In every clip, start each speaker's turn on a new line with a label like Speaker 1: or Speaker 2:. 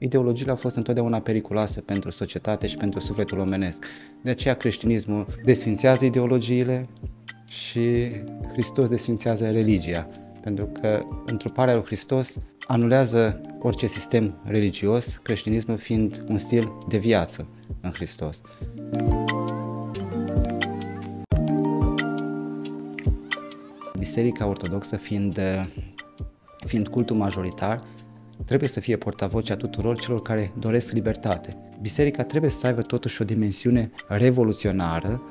Speaker 1: ideologiile au fost întotdeauna periculoase pentru societate și pentru sufletul omenesc. De aceea creștinismul desfințează ideologiile și Hristos desfințează religia, pentru că întruparea lui Hristos anulează orice sistem religios, creștinismul fiind un stil de viață în Hristos. Biserica Ortodoxă fiind, fiind cultul majoritar, trebuie să fie portavocea tuturor celor care doresc libertate. Biserica trebuie să aibă totuși o dimensiune revoluționară,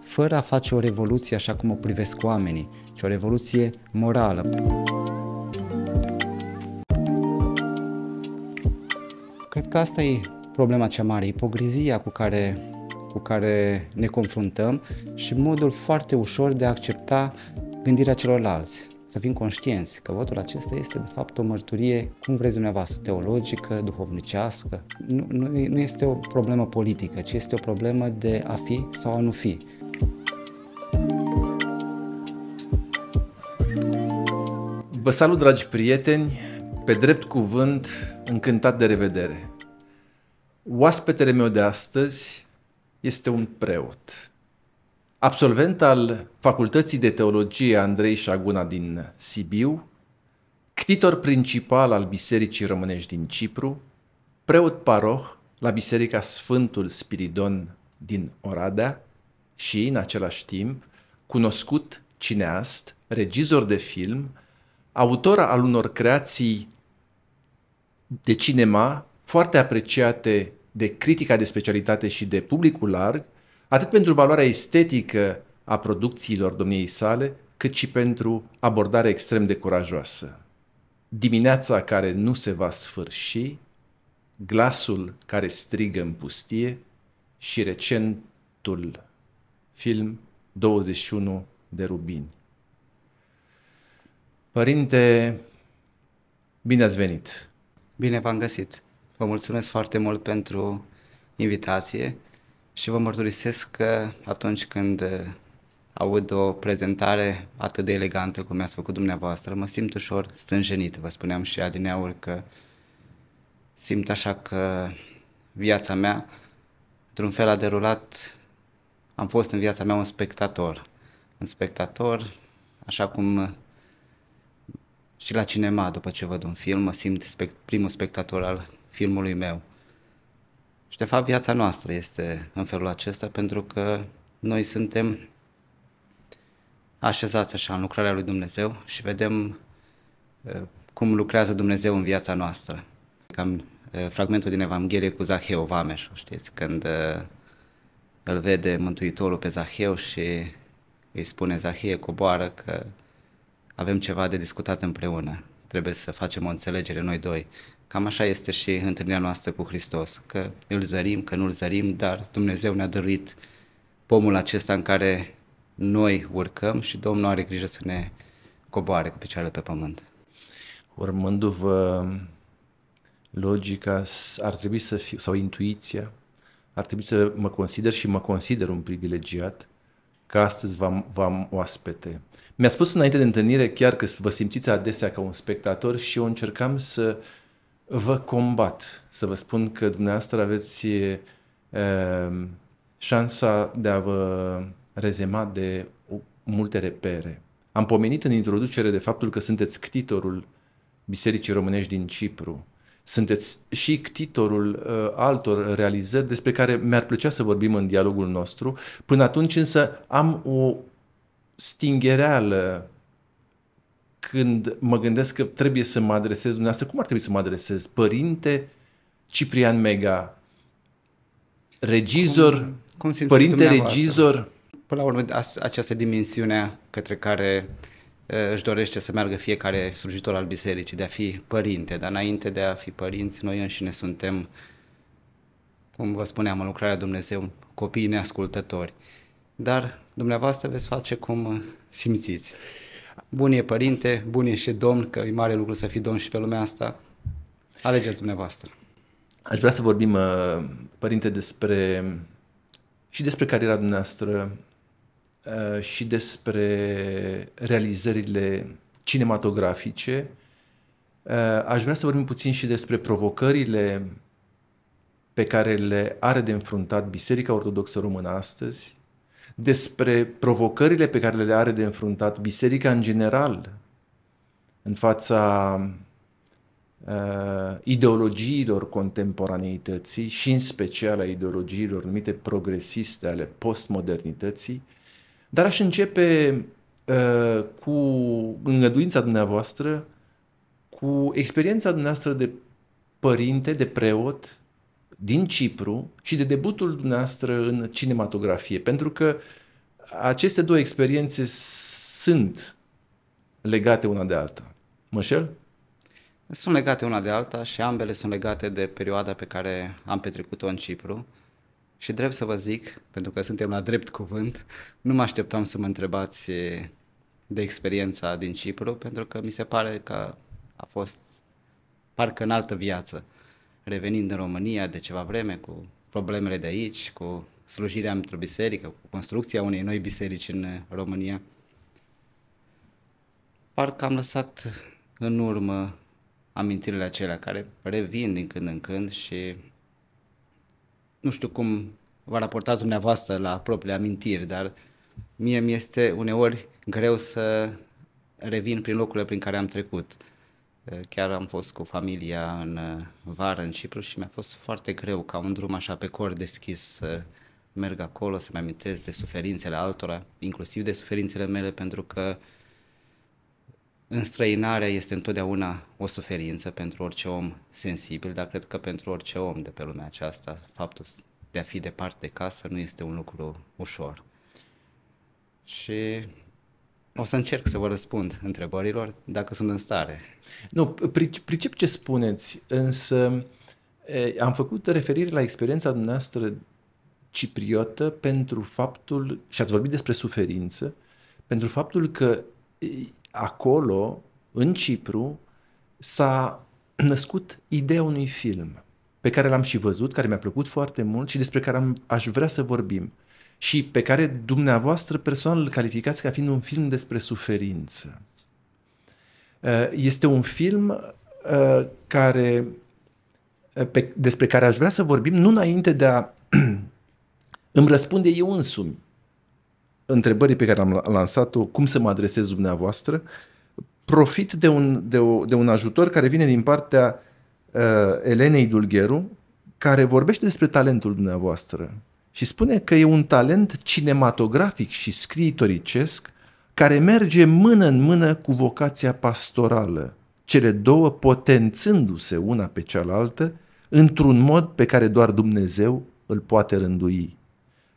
Speaker 1: fără a face o revoluție așa cum o privesc oamenii, ci o revoluție morală. Cred că asta e problema cea mare, ipocrizia cu care, cu care ne confruntăm și modul foarte ușor de a accepta gândirea celorlalți să fim conștienți că votul acesta este de fapt o mărturie, cum vreți dumneavoastră, teologică, duhovnicească. Nu, nu, nu este o problemă politică, ci este o problemă de a fi sau a nu fi.
Speaker 2: Vă salut, dragi prieteni, pe drept cuvânt, încântat de revedere. Oaspetele meu de astăzi este un preot, absolvent al Facultății de Teologie Andrei Șaguna din Sibiu, ctitor principal al Bisericii Românești din Cipru, preot paroh la Biserica Sfântul Spiridon din Oradea și, în același timp, cunoscut cineast, regizor de film, autor al unor creații de cinema foarte apreciate de critica de specialitate și de publicul larg, atât pentru valoarea estetică a producțiilor domniei sale, cât și pentru abordare extrem de curajoasă. Dimineața care nu se va sfârși, glasul care strigă în pustie și recentul film 21 de rubini.
Speaker 1: Părinte, bine ați venit! Bine v-am găsit! Vă mulțumesc foarte mult pentru invitație și vă mărturisesc că atunci când uh, aud o prezentare atât de elegantă cum mi-ați făcut dumneavoastră, mă simt ușor stânjenit. Vă spuneam și adineaul că simt așa că viața mea, într-un fel, a derulat, am fost în viața mea un spectator. Un spectator, așa cum uh, și la cinema, după ce văd un film, mă simt spect- primul spectator al filmului meu. Și de fapt viața noastră este în felul acesta pentru că noi suntem așezați așa în lucrarea lui Dumnezeu și vedem uh, cum lucrează Dumnezeu în viața noastră. Cam uh, fragmentul din Evanghelie cu Zaheu Vameș, știți, când uh, îl vede Mântuitorul pe Zaheu și îi spune Zahie, coboară că avem ceva de discutat împreună, trebuie să facem o înțelegere noi doi. Cam așa este și întâlnirea noastră cu Hristos, că îl zărim, că nu îl zărim, dar Dumnezeu ne-a dăruit pomul acesta în care noi urcăm și Domnul are grijă să ne coboare cu picioarele pe pământ. Urmându-vă logica,
Speaker 2: ar trebui să fiu, sau intuiția, ar trebui să mă consider și mă consider un privilegiat că astăzi v-am, v-am oaspete. Mi-a spus înainte de întâlnire chiar că vă simțiți adesea ca un spectator și eu încercam să uh, vă combat, să vă spun că dumneavoastră aveți e, ehm, șansa de a vă rezema de multe repere. Am pomenit în introducere de faptul că sunteți ctitorul Bisericii Românești din Cipru. Sunteți și ctitorul uh, altor realizări despre care mi-ar plăcea să vorbim în dialogul nostru. Până atunci însă am o stingereală când mă gândesc că trebuie să mă adresez dumneavoastră, cum ar trebui să mă adresez? Părinte Ciprian Mega, regizor, cum, cum părinte regizor.
Speaker 1: Până la urmă, această dimensiune către care își dorește să meargă fiecare slujitor al bisericii, de a fi părinte, dar înainte de a fi părinți, noi înșine suntem, cum vă spuneam, în lucrarea Dumnezeu, copiii neascultători. Dar dumneavoastră veți face cum simțiți. Bun e părinte, bun e și domn, că e mare lucru să fii domn și pe lumea asta. Alegeți dumneavoastră.
Speaker 2: Aș vrea să vorbim, uh, părinte, despre și despre cariera dumneavoastră uh, și despre realizările cinematografice. Uh, aș vrea să vorbim puțin și despre provocările pe care le are de înfruntat Biserica Ortodoxă Română astăzi despre provocările pe care le are de înfruntat biserica în general în fața uh, ideologiilor contemporaneității și în special a ideologiilor numite progresiste ale postmodernității, dar aș începe uh, cu îngăduința dumneavoastră, cu experiența dumneavoastră de părinte, de preot, din Cipru și de debutul dumneavoastră în cinematografie, pentru că aceste două experiențe sunt legate una de alta. Mășel?
Speaker 1: Sunt legate una de alta și ambele sunt legate de perioada pe care am petrecut-o în Cipru. Și drept să vă zic, pentru că suntem la drept cuvânt, nu mă așteptam să mă întrebați de experiența din Cipru, pentru că mi se pare că a fost parcă în altă viață revenind în România de ceva vreme cu problemele de aici, cu slujirea într-o biserică, cu construcția unei noi biserici în România, parcă am lăsat în urmă amintirile acelea care revin din când în când și nu știu cum vă raportați dumneavoastră la propriile amintiri, dar mie mi este uneori greu să revin prin locurile prin care am trecut. Eh, chiar am fost cu familia în eh, vară în Cipru și mi-a fost foarte greu ca un drum așa pe cor deschis să merg acolo, să-mi amintesc de suferințele altora, inclusiv de suferințele mele, pentru că înstrăinarea este întotdeauna o suferință pentru orice om sensibil, dar cred că pentru orice om de pe lumea aceasta, faptul de a fi departe de casă nu este un lucru ușor. Și o să încerc să vă răspund întrebărilor dacă sunt în stare.
Speaker 2: Nu, pricep ce spuneți, însă am făcut referire la experiența dumneavoastră cipriotă pentru faptul, și ați vorbit despre suferință, pentru faptul că acolo, în Cipru, s-a născut ideea unui film pe care l-am și văzut, care mi-a plăcut foarte mult și despre care am, aș vrea să vorbim și pe care dumneavoastră personal îl calificați ca fiind un film despre suferință. Uh, este un film uh, care, uh, pe, despre care aș vrea să vorbim nu înainte de a îmi răspunde eu însumi întrebării pe care am lansat-o, cum să mă adresez dumneavoastră, profit de un, de, o, de un ajutor care vine din partea uh, Elenei Dulgheru, care vorbește despre talentul dumneavoastră, și spune că e un talent cinematografic și scriitoricesc care merge mână în mână cu vocația pastorală, cele două potențându-se una pe cealaltă într-un mod pe care doar Dumnezeu îl poate rândui.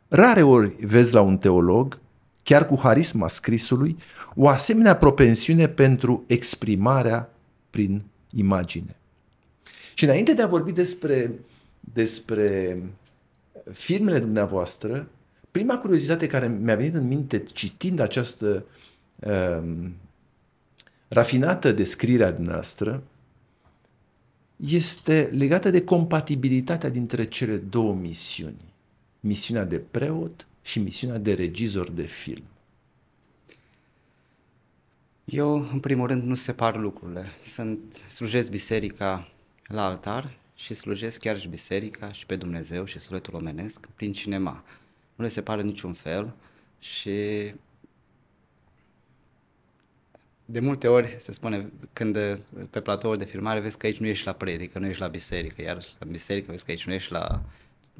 Speaker 2: Rare ori vezi la un teolog, chiar cu harisma scrisului, o asemenea propensiune pentru exprimarea prin imagine. Și înainte de a vorbi despre, despre filmele dumneavoastră, prima curiozitate care mi-a venit în minte citind această ehm, rafinată descriere a dumneavoastră este legată de compatibilitatea dintre cele două misiuni. Misiunea de preot și misiunea de regizor de film.
Speaker 1: Eu, în primul rând, nu separ lucrurile. Sunt, slujesc biserica la altar și slujesc chiar și biserica și pe Dumnezeu și sufletul omenesc prin cinema. Nu le separă niciun fel și de multe ori se spune când pe platoul de filmare vezi că aici nu ești la predică, nu ești la biserică, iar la biserică vezi că aici nu ești la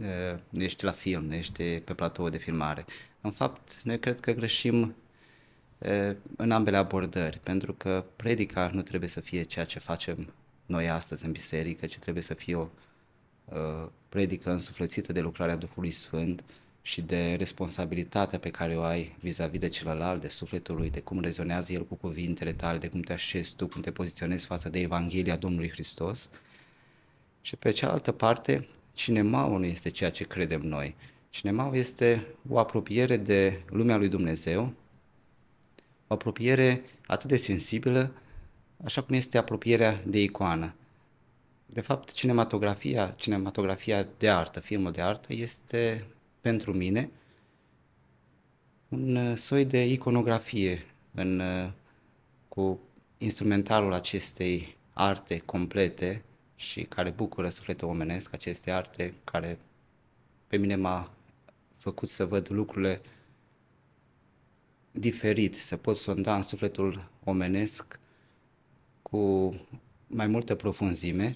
Speaker 1: eh, nu ești la film, nu ești pe platoul de filmare. În fapt, noi cred că greșim eh, în ambele abordări, pentru că predica nu trebuie să fie ceea ce facem noi astăzi în biserică, ci trebuie să fie o uh, predică însuflățită de lucrarea Duhului Sfânt și de responsabilitatea pe care o ai vis-a-vis de celălalt, de sufletul lui, de cum rezonează el cu cuvintele tale, de cum te așezi tu, cum te poziționezi față de Evanghelia Domnului Hristos. Și pe cealaltă parte, cinemaul nu este ceea ce credem noi. Cinemaul este o apropiere de lumea lui Dumnezeu, o apropiere atât de sensibilă așa cum este apropierea de icoană. De fapt, cinematografia, cinematografia de artă, filmul de artă, este pentru mine un uh, soi de iconografie în, uh, cu instrumentarul acestei arte complete și care bucură sufletul omenesc, aceste arte care pe mine m-a făcut să văd lucrurile diferit, să pot sonda în sufletul omenesc cu mai multă profunzime.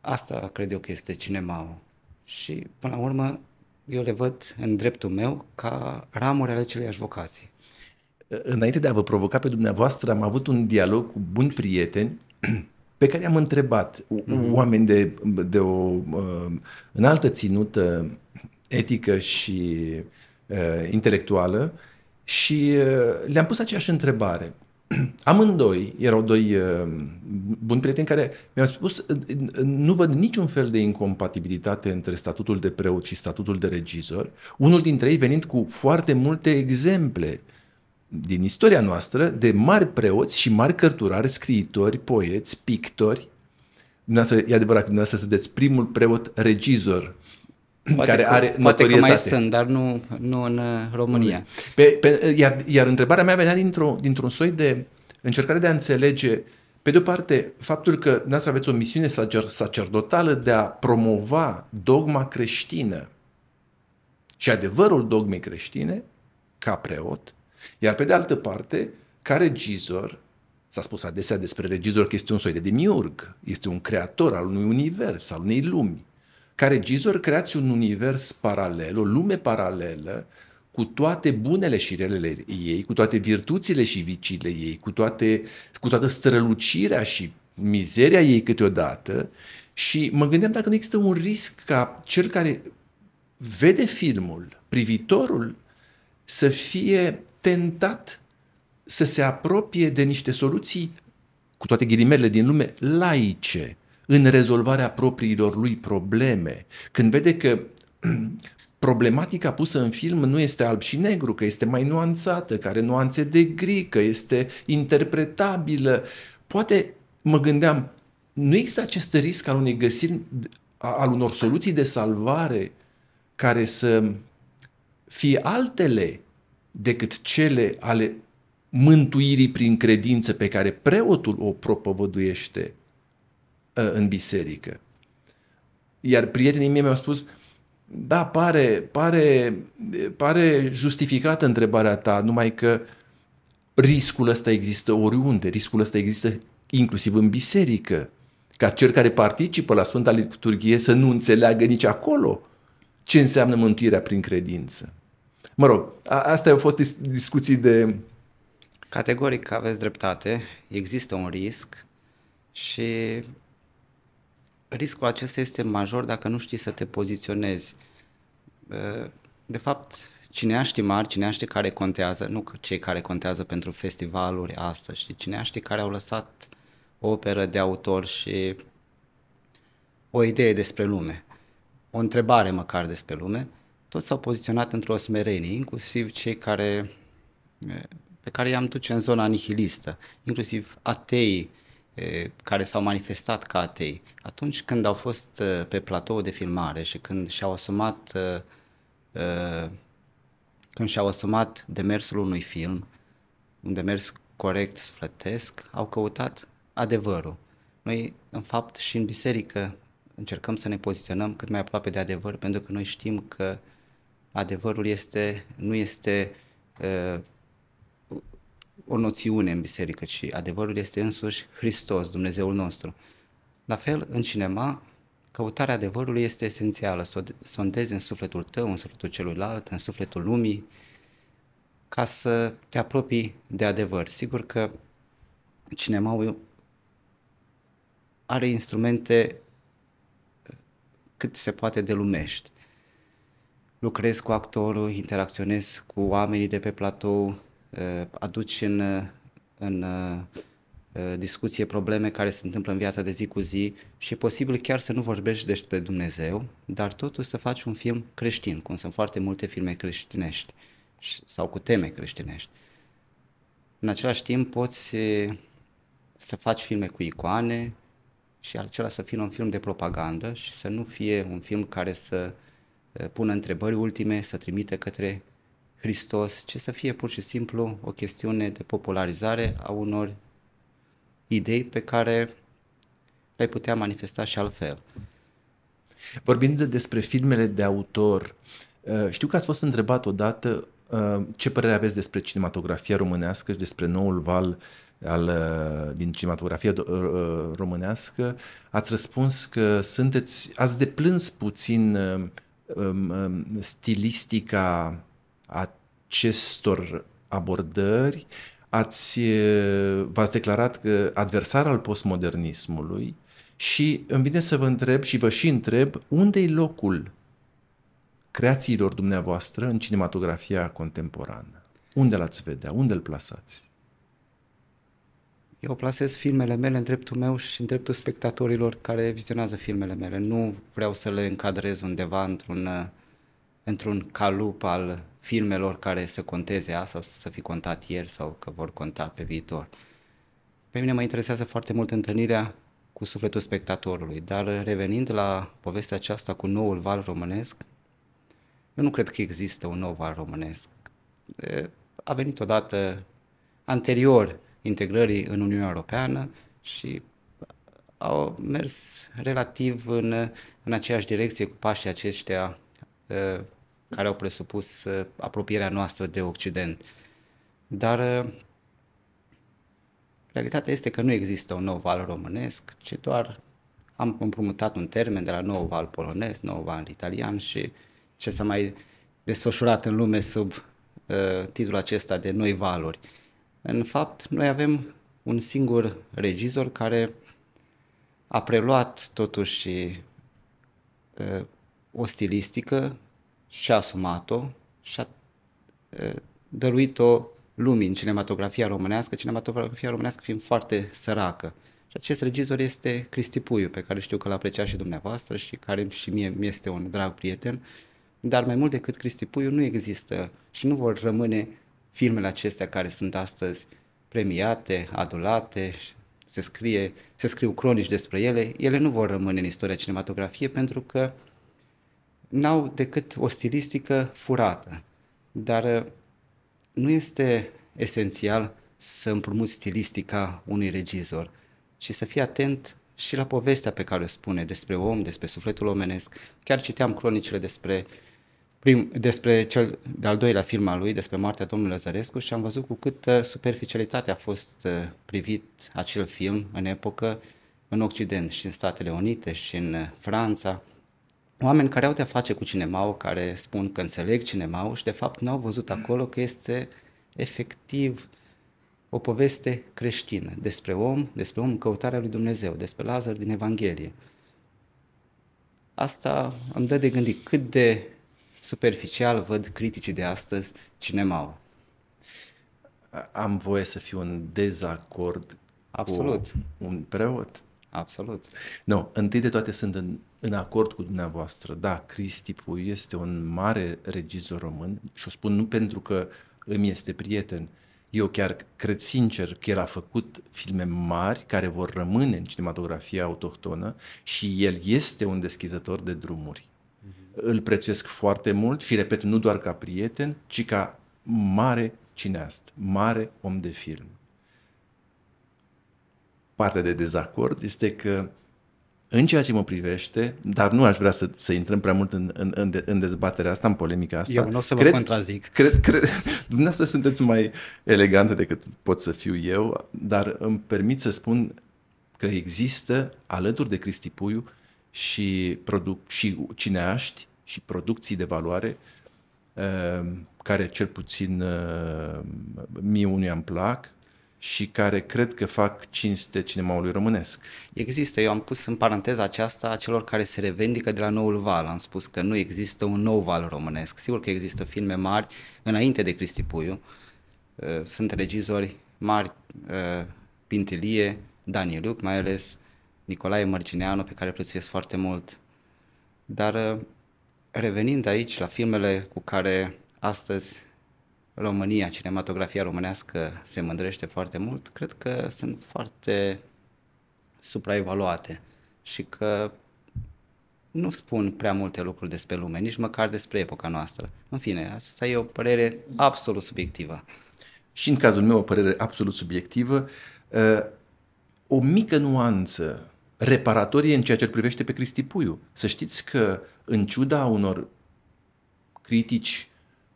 Speaker 1: Asta cred eu că este cinemaul. Și, până la urmă, eu le văd în dreptul meu ca ramuri ale aceleiași vocații.
Speaker 2: Înainte de a vă provoca pe dumneavoastră, am avut un dialog cu buni prieteni pe care am întrebat mm-hmm. oameni de, de o uh, înaltă ținută etică și uh, intelectuală și uh, le-am pus aceeași întrebare. amândoi erau doi uh, buni prieteni care mi-au spus uh, uh, nu văd niciun fel de incompatibilitate între statutul de preot și statutul de regizor, unul dintre ei venind cu foarte multe exemple din istoria noastră de mari preoți și mari cărturari, scriitori, poeți, pictori. Dumneavoastră, e adevărat că dumneavoastră sunteți primul preot regizor Poate care că, are poate că mai sunt,
Speaker 1: dar nu, nu
Speaker 2: în uh, România. Pe, pe, iar, iar întrebarea mea venea dintr-un, dintr-un soi de încercare de a înțelege, pe de-o parte, faptul că dumneavoastră aveți o misiune sacer, sacerdotală de a promova dogma creștină și adevărul dogmei creștine ca preot, iar pe de altă parte, ca regizor, S-a spus adesea despre regizor că este un soi de demiurg, este un creator al unui univers, al unei lumi ca regizor creați un univers paralel, o lume paralelă, cu toate bunele și relele ei, cu toate virtuțile și viciile ei, cu, toate, cu toată strălucirea și mizeria ei câteodată și mă gândeam dacă nu există un risc ca cel care vede filmul, privitorul, să fie tentat să se apropie de niște soluții, cu toate ghilimele din lume, laice, în rezolvarea propriilor lui probleme, când vede că problematica pusă în film nu este alb și negru, că este mai nuanțată, că are nuanțe de gri, că este interpretabilă. Poate mă gândeam, nu există acest risc al unei găsiri, al unor soluții de salvare care să fie altele decât cele ale mântuirii prin credință pe care preotul o propovăduiește Uh, în biserică. Iar prietenii mei mi-au spus, da, pare, pare, pare justificată întrebarea ta, numai că riscul ăsta există oriunde, riscul ăsta există inclusiv în biserică, ca cel care participă la Sfânta Liturghie să nu înțeleagă nici acolo ce înseamnă mântuirea prin credință. Mă rog,
Speaker 1: astea au fost discuții de... Categoric aveți dreptate, există un risc și riscul acesta este major dacă nu știi să te poziționezi. Uh, de fapt, cineaștii mari, cineaștii care contează, nu cei care contează pentru festivaluri astăzi, Cine cineaștii care au lăsat o operă de autor și o idee despre lume, o întrebare măcar despre lume, toți s-au poziționat într-o smerenie, inclusiv cei care, eh, pe care i-am duce în zona nihilistă, inclusiv atei care s-au manifestat ca atei. Atunci când au fost pe platou de filmare și când și-au asumat când și-au asumat demersul unui film, un demers corect sufletesc, au căutat adevărul. Noi, în fapt, și în biserică încercăm să ne poziționăm cât mai aproape de adevăr, pentru că noi știm că adevărul este, nu este uh, o noțiune în biserică, ci adevărul este însuși Hristos, Dumnezeul nostru. La fel, în cinema, căutarea adevărului este esențială, să sondezi în sufletul tău, în sufletul celuilalt, în sufletul lumii, ca să te apropii de adevăr. Sigur că cinemaul are instrumente cât se poate de lumești. Lucrezi cu actorul, interacționezi cu oamenii de pe platou, Eh, aduci în, în eh, discuție probleme care se întâmplă în viața de zi cu zi și e posibil chiar să nu vorbești despre Dumnezeu, dar totuși să faci un film creștin, cum sunt foarte multe filme creștinești sau cu teme creștinești. În același timp poți eh, să faci filme cu icoane și acela să fie un film de propagandă și să nu fie un film care să pună întrebări ultime, să trimite către Hristos, ci să fie pur și simplu o chestiune de popularizare a unor idei pe care le-ai putea manifesta și altfel.
Speaker 2: Vorbind de despre filmele de autor, uh, știu că ați fost întrebat odată uh, ce părere aveți despre cinematografia românească și despre noul val al, uh, din cinematografia românească. Ați răspuns că sunteți, ați deplâns puțin um, um, stilistica acestor abordări, ați, v-ați declarat că adversar al postmodernismului și îmi vine să vă întreb și vă și întreb unde e locul creațiilor dumneavoastră în cinematografia contemporană? Unde l-ați vedea? Unde îl plasați?
Speaker 1: Eu plasez filmele mele în dreptul meu și în dreptul spectatorilor care vizionează filmele mele. Nu vreau să le încadrez undeva într-un, într-un calup al filmelor care să conteze azi sau să fi contat ieri sau că vor conta pe viitor. Pe mine mă interesează foarte mult întâlnirea cu sufletul spectatorului, dar revenind la povestea aceasta cu noul val românesc, eu nu cred că există un nou val românesc. A venit odată anterior integrării în Uniunea Europeană și au mers relativ în, în aceeași direcție cu pașii aceștia care au presupus uh, apropierea noastră de Occident. Dar uh, realitatea este că nu există un nou val românesc, ci doar am împrumutat un termen de la nou val polonez, nou val italian și ce s-a mai desfășurat în lume sub uh, titlul acesta de noi valuri. În fapt, noi avem un singur regizor care a preluat totuși uh, o stilistică și-a asumat-o și-a dăruit-o lumii în cinematografia românească, cinematografia românească fiind foarte săracă. Și acest regizor este Cristi Puiu, pe care știu că l a apreciat și dumneavoastră și care și mie mi este un drag prieten, dar mai mult decât Cristi Puiu nu există și nu vor rămâne filmele acestea care sunt astăzi premiate, adulate, se, scrie, se scriu cronici despre ele, ele nu vor rămâne în istoria cinematografiei pentru că uh, n-au decât o stilistică furată. Dar uh, nu este esențial să împrumuți stilistica unui regizor, ci să fii atent și la povestea pe care o spune despre om, despre sufletul omenesc. Chiar citeam cronicile despre, prim, despre cel de-al doilea film al lui, despre moartea domnului Lăzărescu și am văzut cu cât superficialitate a fost uh, privit acel film în epocă, în Occident și în Statele Unite și în uh, Franța oameni care au de-a face cu cinemaul, care spun că înțeleg cinemaul și de fapt n-au văzut acolo că este efectiv o poveste creștină despre om, despre om în căutarea lui Dumnezeu, despre Lazar din Evanghelie. Asta îmi dă de gândit cât de superficial văd criticii de astăzi cinemaul. Am voie să fiu în dezacord
Speaker 2: Absolut. cu un preot Absolut. Nu, no, întâi de toate sunt în, în acord cu dumneavoastră. Da, Cristi Pui este un mare regizor român și o spun nu pentru că îmi este prieten. Eu chiar cred sincer că el a făcut filme mari care vor rămâne în cinematografia autohtonă și el este un deschizător de drumuri. Uh-huh. Îl prețuiesc foarte mult și, repet, nu doar ca prieten, ci ca mare cineast, mare om de film parte de dezacord este că în ceea ce mă privește, dar nu aș vrea să, să intrăm prea mult în, în, în, de, în dezbaterea asta, în polemica asta. Eu nu o să vă cred, contrazic. Cred, cred, dumneavoastră sunteți mai elegante decât pot să fiu eu, dar îmi permit să spun că există alături de Cristi Puiu și, produc, și cineaști și producții de valoare ehm, care cel puțin ehm, mie unii îmi plac și care cred că
Speaker 1: fac cinste cinemaului românesc. Există, eu am pus în paranteza aceasta a celor care se revendică de la noul val. Am spus că nu există un nou val românesc. Sigur că există filme mari înainte de Cristi Puiu. Uh, sunt regizori mari, uh, Pintilie, Daniluc, mai ales Nicolae Mărgineanu, pe care prețuiesc foarte mult. Dar uh, revenind aici la filmele cu care astăzi România, cinematografia românească se mândrește foarte mult, cred că sunt foarte supraevaluate și că nu spun prea multe lucruri despre lume, nici măcar despre epoca noastră. În fine, asta e o părere absolut subiectivă.
Speaker 2: Și în cazul meu, o părere absolut subiectivă, uh, o mică nuanță reparatorie în ceea ce privește pe Cristi Puiu. Să știți că, în ciuda unor critici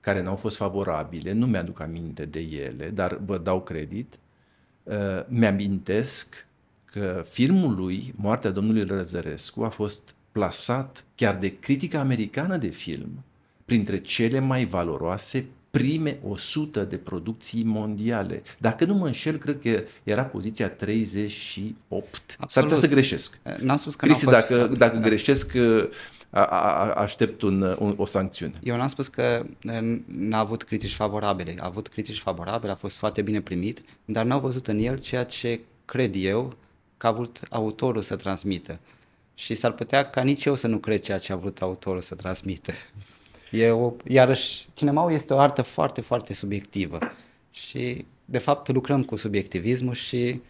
Speaker 2: care n-au fost favorabile, nu mi-aduc aminte de ele, dar vă dau credit, uh, mi-amintesc că filmul lui, Moartea domnului Răzărescu, a fost plasat chiar de critica americană de film printre cele mai valoroase prime 100 de producții mondiale. Dacă nu mă înșel, cred că era poziția 38. Absolut. S-ar putea să greșesc. N-am spus că Crisi, fost... dacă, dacă da. greșesc, uh, a, a, aștept un, un, o sancțiune.
Speaker 1: Eu n-am spus că n-a avut critici favorabile. A avut critici favorabile, a fost foarte bine primit, dar n-au văzut în el ceea ce cred eu că a vrut autorul să transmită. Și s-ar putea ca nici eu să nu cred ceea ce a vrut autorul să transmită. E o, iarăși, cinemaul este o artă foarte, foarte subiectivă și, de fapt, lucrăm cu subiectivismul și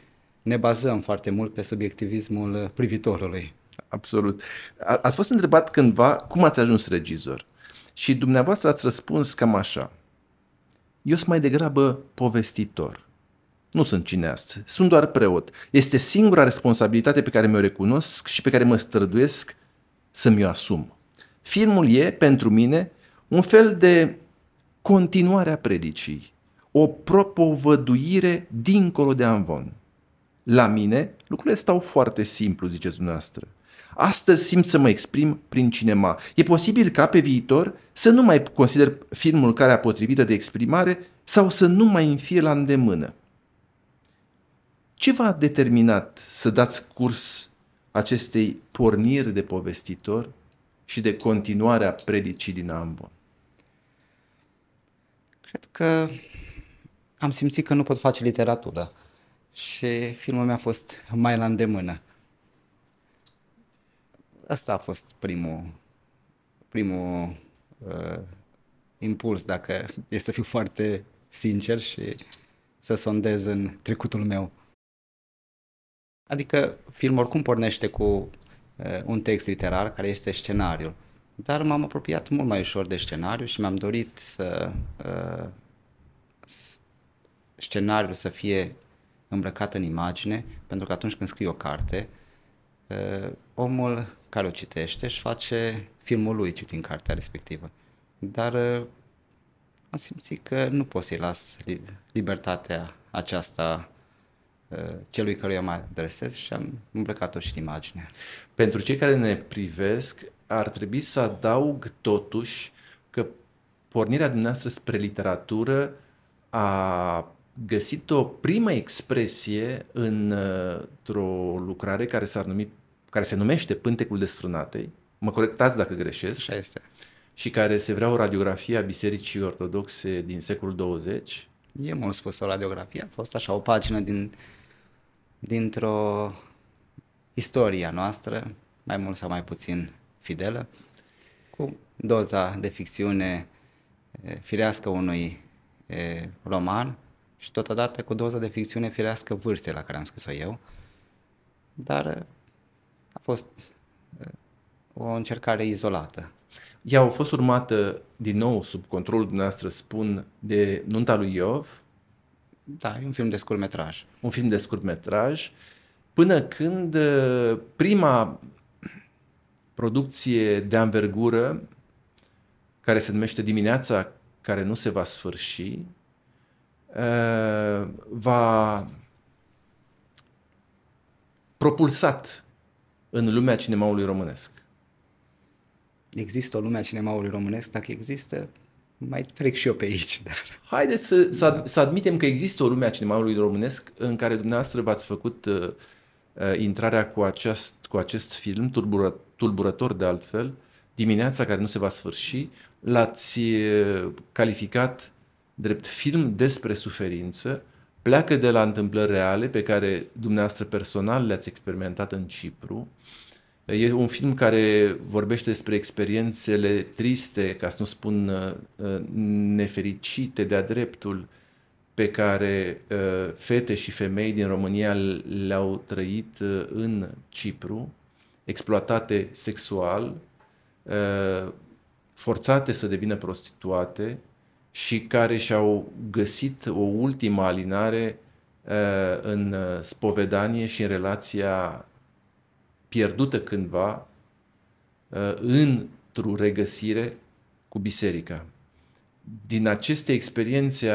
Speaker 1: ne bazăm foarte mult pe subiectivismul privitorului absolut. A,
Speaker 2: ați fost întrebat cândva cum ați ajuns regizor și dumneavoastră ați răspuns cam așa. Eu sunt mai degrabă povestitor. Nu sunt cineast, sunt doar preot. Este singura responsabilitate pe care mi-o recunosc și pe care mă străduiesc să mi-o asum. Filmul e, pentru mine, un fel de continuare a predicii, o propovăduire dincolo de anvon. La mine, lucrurile stau foarte simplu, ziceți dumneavoastră. Astăzi simt să mă exprim prin cinema. E posibil ca pe viitor să nu mai consider filmul care a potrivită de exprimare sau să nu mai îmi fie la îndemână. Ce v-a determinat să dați curs acestei porniri de povestitor și de continuarea predicii din Ambon?
Speaker 1: Cred că am simțit că nu pot face literatură și filmul mi-a fost mai la îndemână. Ăsta a fost primul, primul uh, impuls, dacă e să fiu foarte sincer și să sondez în trecutul meu. Adică film oricum pornește cu uh, un text literar care este scenariul, dar m-am apropiat mult mai ușor de scenariu și mi-am dorit să uh, scenariul să fie îmbrăcat în imagine, pentru că atunci când scriu o carte, uh, omul care o citește își face filmul lui citind cartea respectivă. Dar uh, am simțit că nu pot să-i las libertatea aceasta uh, celui căruia mă adresez și am îmbrăcat-o și în imagine. Pentru cei care ne privesc,
Speaker 2: ar trebui să adaug totuși că pornirea dumneavoastră spre literatură a găsit o primă expresie uh, într-o lucrare care s-ar numi care se numește Pântecul Desfrânatei, mă corectați dacă greșesc, Așa este. și care se vrea o radiografie a Bisericii Ortodoxe
Speaker 1: din secolul 20. e mult spus o radiografie, a fost așa o pagină din, dintr-o istoria noastră, mai mult sau mai puțin fidelă, cu doza de ficțiune firească unui e, roman și totodată cu doza de ficțiune firească vârstei la care am scris-o eu, dar fost uh, o
Speaker 2: încercare izolată. Ea a fost urmată din nou sub controlul dumneavoastră, spun, de Nunta lui Iov. Da, e un film de scurtmetraj. Un film de scurtmetraj, până când uh, prima producție de anvergură, care se numește Dimineața care nu se va sfârși, uh, va propulsat în lumea cinemaului românesc?
Speaker 1: Există o lume a cinemaului românesc? Dacă există, mai trec și eu pe aici. Dar...
Speaker 2: Haideți să, da. să, să admitem că există o lume a cinemaului românesc în care dumneavoastră v-ați făcut uh, uh intrarea cu acest, cu acest film, tulbură, tulburător de altfel, Dimineața care nu se va sfârși, l-ați uh, calificat drept film despre suferință pleacă de la întâmplări reale pe care dumneavoastră personal le-ați experimentat în Cipru. E un film care vorbește despre experiențele triste, ca să nu spun uh, uh, nefericite de-a dreptul, pe care uh, fete și femei din România le-au trăit în Cipru, exploatate sexual, forțate să devină prostituate, și care și-au găsit o ultimă alinare uh, în uh, spovedanie și în relația pierdută cândva uh, într-o regăsire cu biserica. Din aceste experiențe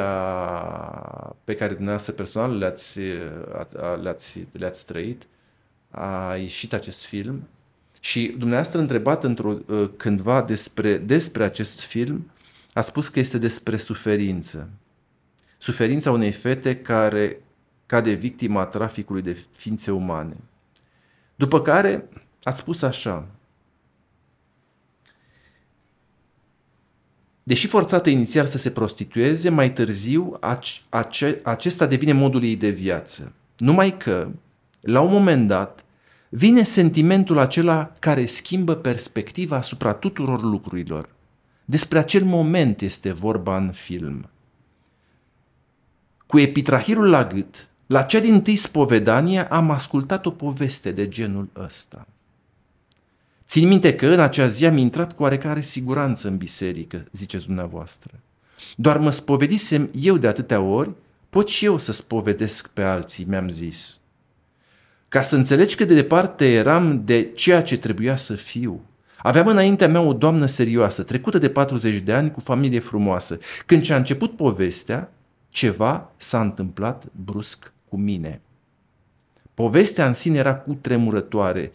Speaker 2: pe care dumneavoastră personal le-ați, le-ați, le-ați trăit, a ieșit acest film și dumneavoastră întrebat într-o, cândva despre, despre acest film a spus că este despre suferință. Suferința unei fete care cade victima traficului de ființe umane. După care a spus așa, Deși forțată inițial să se prostitueze, mai târziu acesta devine modul ei de viață. Numai că, la un moment dat, vine sentimentul acela care schimbă perspectiva asupra tuturor lucrurilor. Despre acel moment este vorba în film. Cu epitrahirul la gât, la cea din tâi spovedanie am ascultat o poveste de genul ăsta. Țin minte că în acea zi am intrat cu oarecare siguranță în biserică, ziceți dumneavoastră. Doar mă spovedisem eu de atâtea ori, pot și eu să spovedesc pe alții, mi-am zis. Ca să înțelegi cât de departe eram de ceea ce trebuia să fiu, Aveam înaintea mea o doamnă serioasă, trecută de 40 de ani, cu familie frumoasă. Când ce a început povestea, ceva s-a întâmplat brusc cu mine. Povestea în sine era cu tremurătoare,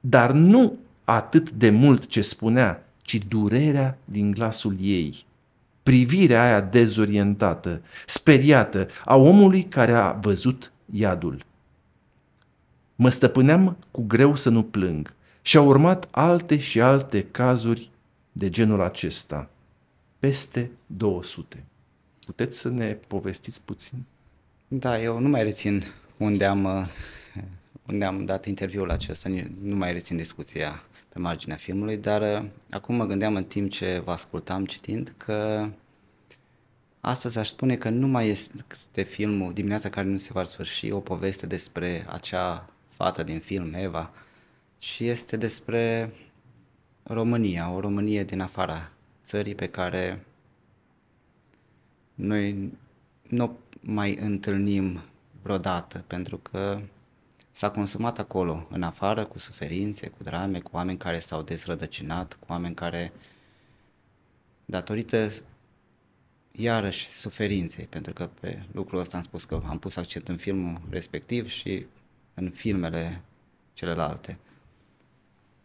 Speaker 2: dar nu atât de mult ce spunea, ci durerea din glasul ei. Privirea aia dezorientată, speriată, a omului care a văzut iadul. Mă stăpâneam cu greu să nu plâng. Și au urmat alte și alte cazuri de genul acesta, peste 200.
Speaker 1: Puteți să ne povestiți puțin? Da, eu nu mai rețin unde am, uh, unde am dat interviul acesta, nu mai rețin discuția pe marginea filmului, dar uh, acum mă gândeam în timp ce vă ascultam citind că astăzi aș spune că nu mai este filmul Dimineața care nu se va sfârși, o poveste despre acea fată din film, Eva, și este despre România, o Românie din afara țării pe care noi nu mai întâlnim vreodată, pentru că s-a consumat acolo, în afară, cu suferințe, cu drame, cu oameni care s-au dezrădăcinat, cu oameni care, datorită iarăși suferinței, pentru că pe lucrul ăsta am spus că am pus accent în filmul respectiv și în filmele celelalte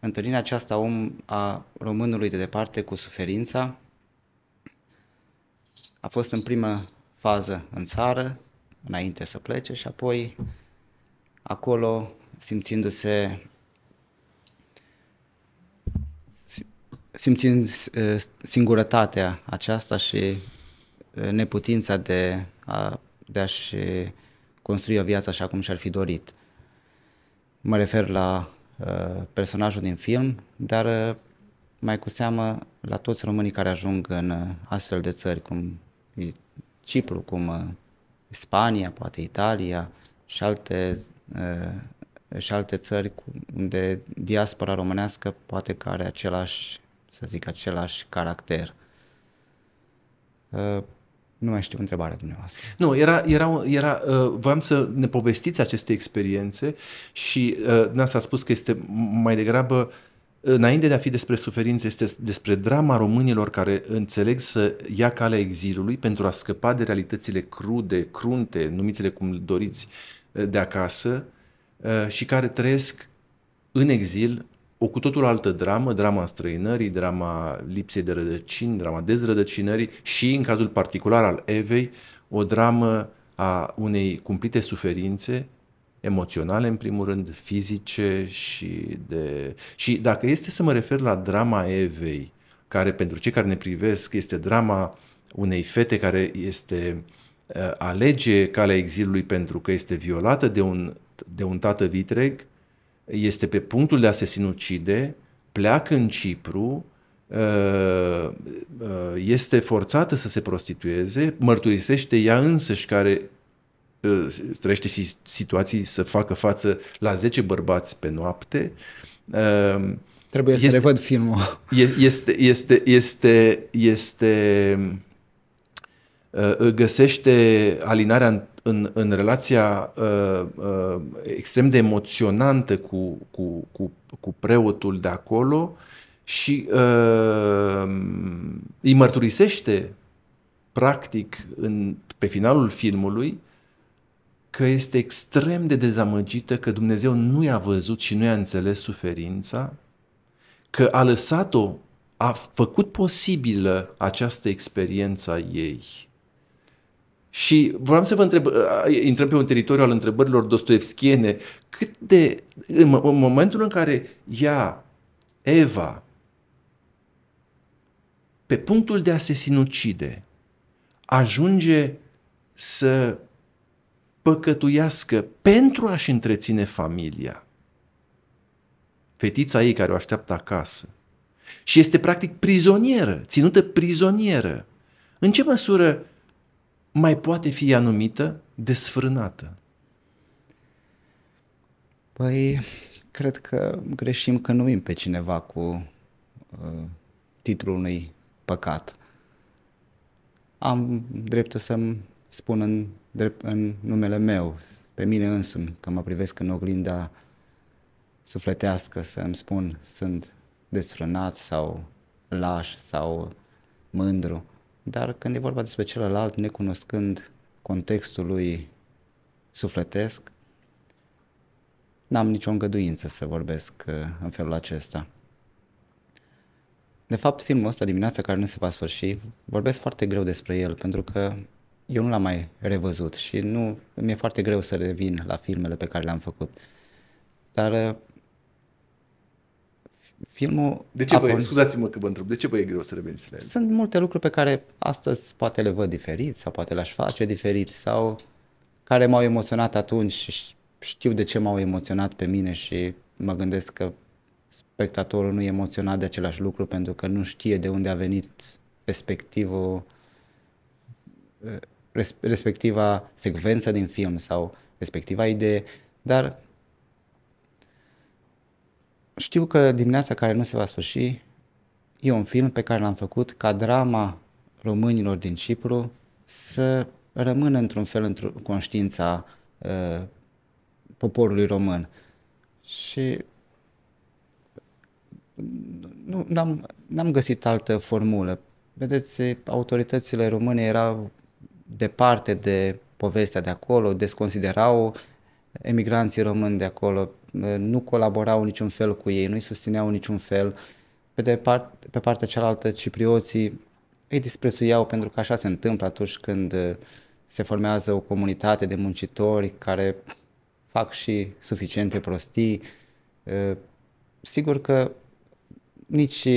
Speaker 1: întâlnirea aceasta om a românului de departe cu suferința a fost în prima fază în țară, înainte să plece și apoi acolo simțindu-se simțind uh, singurătatea aceasta și uh, neputința de, a, de a-și construi o viață așa cum și-ar fi dorit. Mă refer la Uh, personajul din film, dar uh, mai cu seamă la toți românii care ajung în uh, astfel de țări, cum e Cipru, cum Spania, poate Italia și alte, și alte țări unde diaspora românească poate că are același, să zic, același caracter. Nu mai știu întrebarea dumneavoastră.
Speaker 2: Nu, era, era, era uh, voiam să ne povestiți aceste experiențe și uh, dumneavoastră a spus că este mai degrabă Înainte de a fi despre suferință, este despre drama românilor care înțeleg să ia calea exilului pentru a scăpa de realitățile crude, crunte, numiți-le cum doriți, uh, de acasă uh, și care trăiesc în exil o cu totul altă dramă, drama străinării, drama lipsei de rădăcini, drama dezrădăcinării și, în cazul particular al Evei, o dramă a unei cumplite suferințe emoționale, în primul rând, fizice și de... Și dacă este să mă refer la drama Evei, care pentru cei care ne privesc este drama unei fete care este uh, alege calea exilului pentru că este violată de un, de un tată vitreg, este pe punctul de a se sinucide, pleacă în Cipru, uh, uh, este forțată să se prostitueze, mărturisește ea însăși care uh, trăiește și situații să facă față la 10 bărbați pe noapte.
Speaker 1: Trebuie este, să revăd filmul.
Speaker 2: Este, este, este, este, este găsește alinarea în, în, în relația uh, uh, extrem de emoționantă cu, cu, cu, cu preotul de acolo și uh, îi mărturisește practic în, pe finalul filmului că este extrem de dezamăgită că Dumnezeu nu i-a văzut și nu i-a înțeles suferința, că a lăsat-o, a făcut posibilă această experiență a ei și vreau să vă întreb, ă, intrăm pe un teritoriu al întrebărilor dostoevskiene, cât de, în, în momentul în care ea, Eva, pe punctul de a se sinucide, ajunge să păcătuiască pentru a-și întreține familia, fetița ei care o așteaptă acasă, și este practic prizonieră, ținută prizonieră, în ce măsură mai poate fi anumită desfrânată?
Speaker 1: Păi, cred că greșim că numim pe cineva cu uh, titlul unui păcat. Am dreptul să-mi spun în, drept, în numele meu, pe mine însumi, că mă privesc în oglinda sufletească să-mi spun sunt desfrânat sau laș sau mândru. Dar când e vorba despre celălalt, necunoscând contextul lui sufletesc, n-am nicio îngăduință să vorbesc uh, în felul acesta. De fapt, filmul ăsta, Dimineața care nu se va sfârși, vorbesc foarte greu despre el, pentru că eu nu l-am mai revăzut și nu mi-e foarte greu să revin la filmele pe care le-am făcut. Dar uh, filmul... De ce, apă...
Speaker 2: scuzați-mă că vă întreb, de ce e greu să reveniți la el? Sunt
Speaker 1: multe lucruri pe care astăzi poate le văd diferit sau poate le-aș face diferit sau care m-au emoționat atunci și știu de ce m-au emoționat pe mine și mă gândesc că spectatorul nu e emoționat de același lucru pentru că nu știe de unde a venit respectivul eh, respectiva secvență din film sau respectiva idee, dar știu că dimineața care nu se va sfârși e un film pe care l-am făcut ca drama românilor din Cipru să rămână într-un fel într conștiința uh, poporului român. Și nu, n-am, n-am găsit altă formulă. Vedeți, autoritățile române erau departe de povestea de acolo, desconsiderau uh, emigranții români de acolo, nu colaborau niciun fel cu ei, nu îi susțineau niciun fel. Pe, de part, pe partea cealaltă, ciprioții îi disprețuiau pentru că așa se întâmplă atunci când se formează o comunitate de muncitori care fac și suficiente prostii. Sigur că nici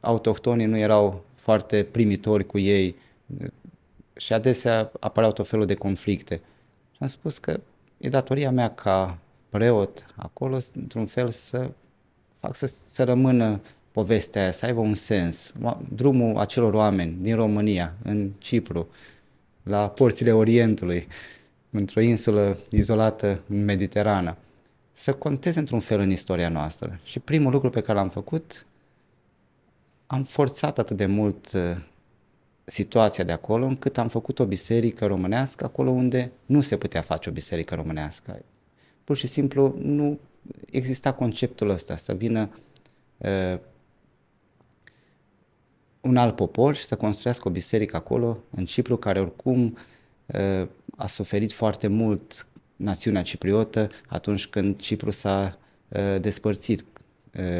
Speaker 1: autohtonii nu erau foarte primitori cu ei și adesea apăreau tot felul de conflicte am spus că e datoria mea ca preot acolo, într-un fel, să fac să, să rămână povestea aia, să aibă un sens. Drumul acelor oameni din România, în Cipru, la porțile Orientului, într-o insulă izolată în Mediterană, să conteze într-un fel în istoria noastră. Și primul lucru pe care l-am făcut, am forțat atât de mult uh, situația de acolo încât am făcut o biserică românească acolo unde nu se putea face o biserică românească. Pur și simplu nu exista conceptul ăsta să vină uh, un alt popor și să construiască o biserică acolo, în Cipru, care oricum uh, a suferit foarte mult națiunea cipriotă atunci când Cipru s-a uh, despărțit.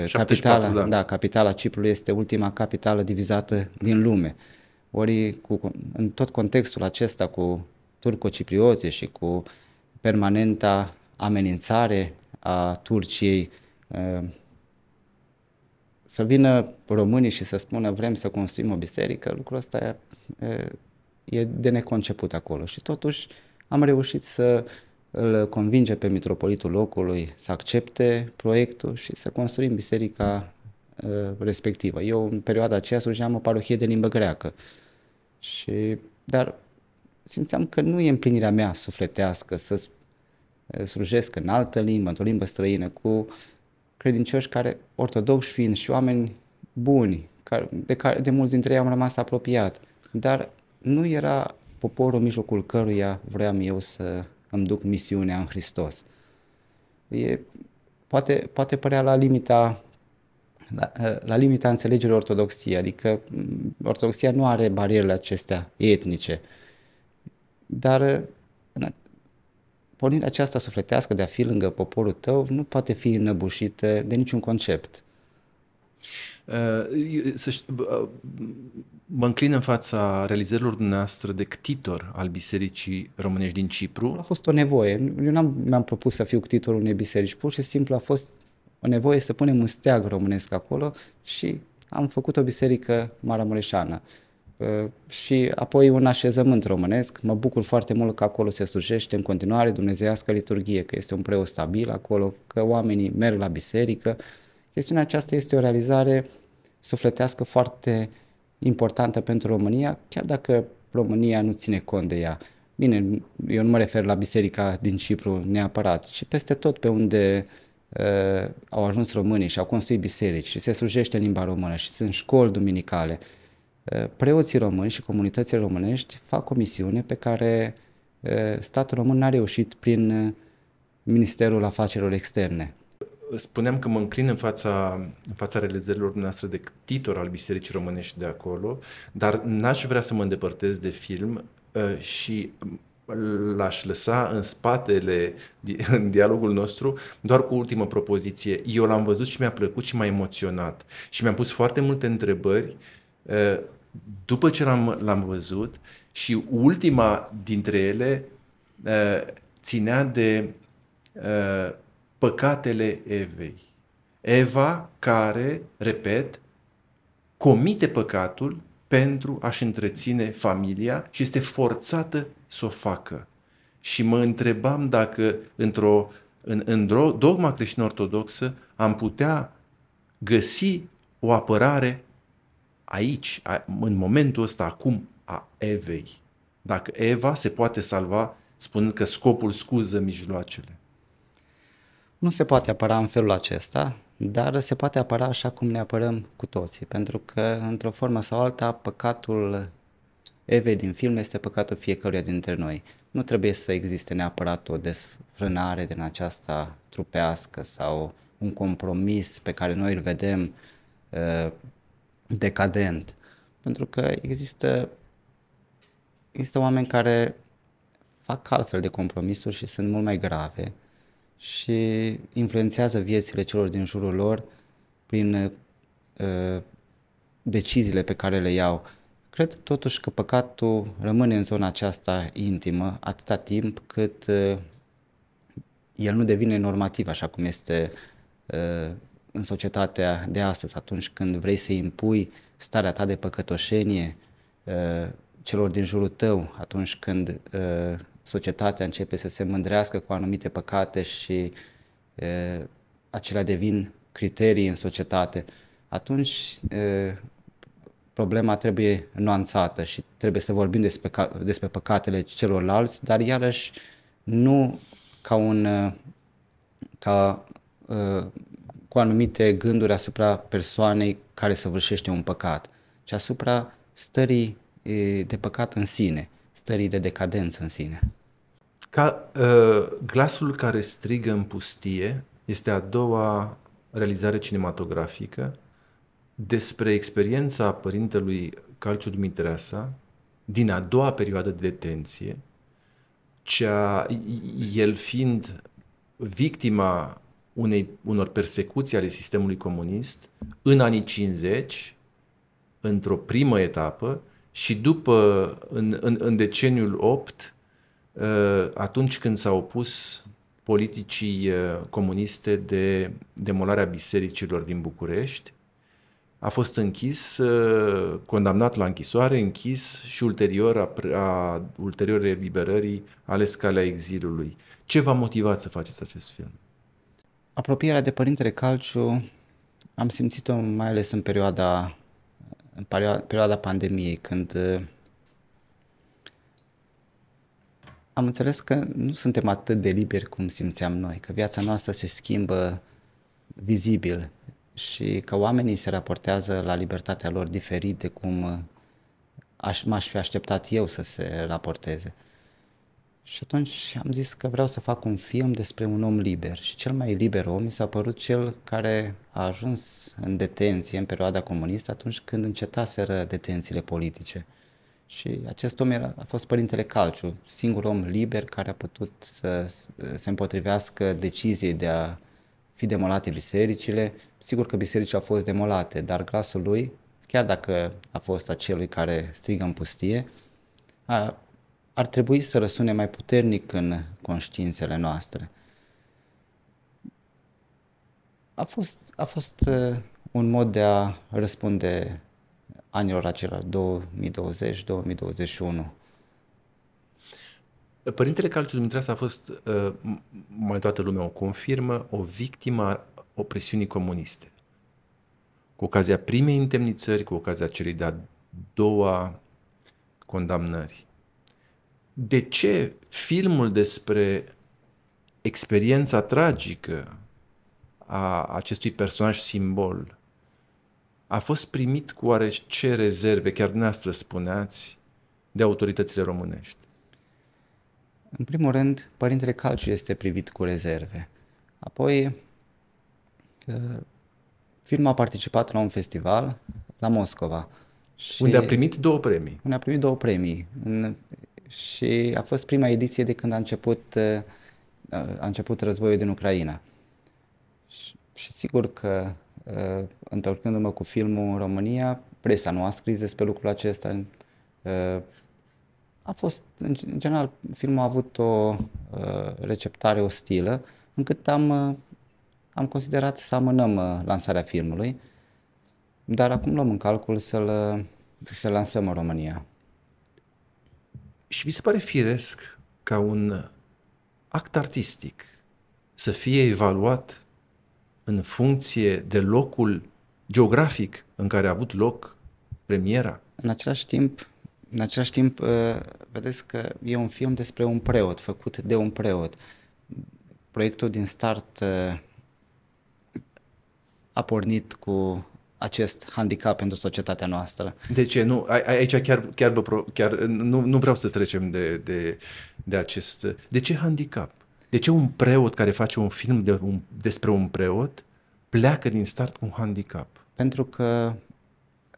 Speaker 1: 74, uh, capitala, da. Da, capitala Ciprului este ultima capitală divizată din lume. Uh, ori cu, în tot contextul acesta cu turco-ciprioții și cu permanenta amenințare a Turciei uh, să vină românii și să spună vrem să construim o biserică, lucrul ăsta uh, e de neconceput acolo. Și totuși am reușit să îl convinge pe mitropolitul locului să accepte proiectul și să construim biserica uh, respectivă. Eu în perioada aceea slujeam o parohie de limbă greacă. Și, dar simțeam că nu e împlinirea mea sufletească să slujesc în altă limbă, într-o limbă străină, cu credincioși care, ortodoxi fiind și oameni buni, de care de mulți dintre ei am rămas apropiat, dar nu era poporul în mijlocul căruia vreau eu să îmi duc misiunea în Hristos. E, poate, poate părea la limita la, ă, la limita înțelegerii ortodoxiei, adică mm, ortodoxia nu are barierele acestea etnice, dar ă, pornirea aceasta sufletească de a fi lângă poporul tău nu poate fi înăbușită de niciun concept.
Speaker 2: Uh, mă înclin în fața realizărilor
Speaker 1: dumneavoastră de ctitor al Bisericii Românești din Cipru. A fost o nevoie. Eu n-am, mi-am propus să fiu ctitorul unei biserici. Pur și simplu a fost o nevoie să punem un steag românesc acolo și am făcut o biserică maramureșană ă, și apoi un așezământ românesc. Mă bucur foarte mult că acolo se slujește în continuare dumnezeiască liturghie, că este un preot stabil acolo, că oamenii merg la biserică. Chestiunea aceasta este o realizare sufletească foarte importantă pentru România, chiar dacă România nu ține cont de ea. Bine, eu nu mă refer la biserica din Cipru neapărat, ci peste tot pe unde uh, uh, au ajuns românii și au construit biserici și se slujește în limba română și sunt școli duminicale. Uh, preoții români și comunitățile românești fac o misiune pe care uh, statul român n-a reușit prin Ministerul Afacerilor Externe.
Speaker 2: Spuneam că mă înclin în fața, în fața realizărilor dumneavoastră de titor al Bisericii Românești de acolo, dar n-aș vrea să mă îndepărtez de film și l-aș lăsa în spatele, în dialogul nostru, doar cu ultimă propoziție. Eu l-am văzut și mi-a plăcut și m-a emoționat. Și mi-am pus foarte multe întrebări uh, după ce l-am, l-am văzut și ultima dintre ele uh, ținea de uh, păcatele Evei. Eva care, repet, comite păcatul pentru a-și întreține familia și este forțată să o facă. Și mă întrebam dacă într-o, în, în dogma creștină ortodoxă am putea găsi o apărare aici, a, în momentul ăsta, acum, a
Speaker 1: Evei. Dacă Eva se poate salva spunând că scopul scuză mijloacele. Nu se poate apăra în felul acesta, dar se poate apăra așa cum ne apărăm cu toții, pentru că, într-o formă sau alta, păcatul Eve din film este păcatul fiecăruia dintre noi. Nu trebuie să existe neapărat o desfrânare din aceasta trupească sau un compromis pe care noi îl vedem uh, decadent. Pentru că există, există oameni care fac altfel de compromisuri și sunt mult mai grave și influențează viețile celor din jurul lor prin uh, deciziile pe care le iau. Cred totuși că păcatul rămâne în zona aceasta intimă atâta timp cât uh, el nu devine normativ așa cum este uh, în societatea de astăzi, atunci când vrei să impui starea ta de păcătoșenie uh, celor din jurul tău, atunci când societatea începe să se mândrească cu anumite păcate și acelea devin criterii în societate, atunci problema trebuie nuanțată și trebuie să vorbim despre, despre păcatele celorlalți, dar iarăși nu ca un uh, ca uh, cu anumite gânduri asupra persoanei care săvârșește un păcat, ci asupra stării de păcat în sine, stării de decadență în sine.
Speaker 2: Ca, uh, glasul care strigă în pustie este a doua realizare cinematografică despre experiența părintelui Calciu Dumitreasa din a doua perioadă de detenție, cea, el fiind victima unei, unor persecuții ale sistemului comunist în anii 50, într-o primă etapă, și după, în, în, în deceniul 8, ă, atunci când s-a opus politicii ă, comuniste de demolarea bisericilor din București, a fost închis, uh, condamnat la închisoare, închis și ulterior a, a ulterior eliberării ales calea exilului. Ce v-a motivat
Speaker 1: să faceți acest film? Apropierea de Părintele Calciu am simțit-o mai ales în perioada, în perioada pandemiei, când uh, am înțeles că nu suntem atât de liberi cum simțeam noi, că viața noastră se schimbă vizibil și că oamenii se raportează la libertatea lor diferit de cum uh, aș, m-aș fi așteptat eu să se raporteze. Și atunci am zis că vreau să fac un film despre un om liber și cel mai liber om mi s-a părut cel care a ajuns în detenție în perioada comunistă atunci când încetaseră detențiile politice. Și acest om era, a fost Părintele Calciu, singur om liber care a putut să uh, se împotrivească deciziei de a fi demolate bisericile. Sigur că bisericile au fost demolate, dar glasul lui, chiar dacă a fost acelui care strigă în pustie, a, ar trebui să răsune mai puternic în conștiințele noastre. A fost, a fost uh, un mod de a răspunde anilor acelor 2020-2021
Speaker 2: Părintele Calciu Dumitrescu a fost, ă, mai toată lumea o confirmă, o victimă a opresiunii comuniste. Cu ocazia primei întemnițări, cu ocazia celei de-a doua condamnări. De ce filmul despre experiența tragică a acestui personaj simbol a fost primit cu oarece rezerve, chiar dumneavoastră spuneați, de
Speaker 1: autoritățile românești? În primul rând, Părintele Calciu este privit cu rezerve. Apoi, uh, filmul a participat la un festival la Moscova. Și unde a primit două premii. Unde a primit două premii. În, și a fost prima ediție de când a început, uh, uh, a început războiul din Ucraina. Și, și sigur că, întorcându-mă cu filmul în România, presa nu a scris despre lucrul acesta, a fost, în general, filmul a avut o uh, receptare ostilă, încât am, uh, am considerat să amânăm uh, lansarea filmului, dar acum luăm în calcul să-l, uh, să-l lansăm în România. Și vi se pare firesc ca un uh, act artistic
Speaker 2: să fie evaluat în funcție de locul
Speaker 1: geografic în care a avut loc premiera? În același timp, în același timp, uh, vedeți că e un film despre un preot, făcut de un preot. Proiectul din start uh, a pornit cu acest handicap pentru societatea noastră. De ce? Nu, a, aici chiar, chiar, vă pro, chiar
Speaker 2: nu, nu vreau să trecem de, de, de acest... De ce handicap? De ce un preot care face un film de un, despre un preot pleacă din start cu un handicap?
Speaker 1: Pentru că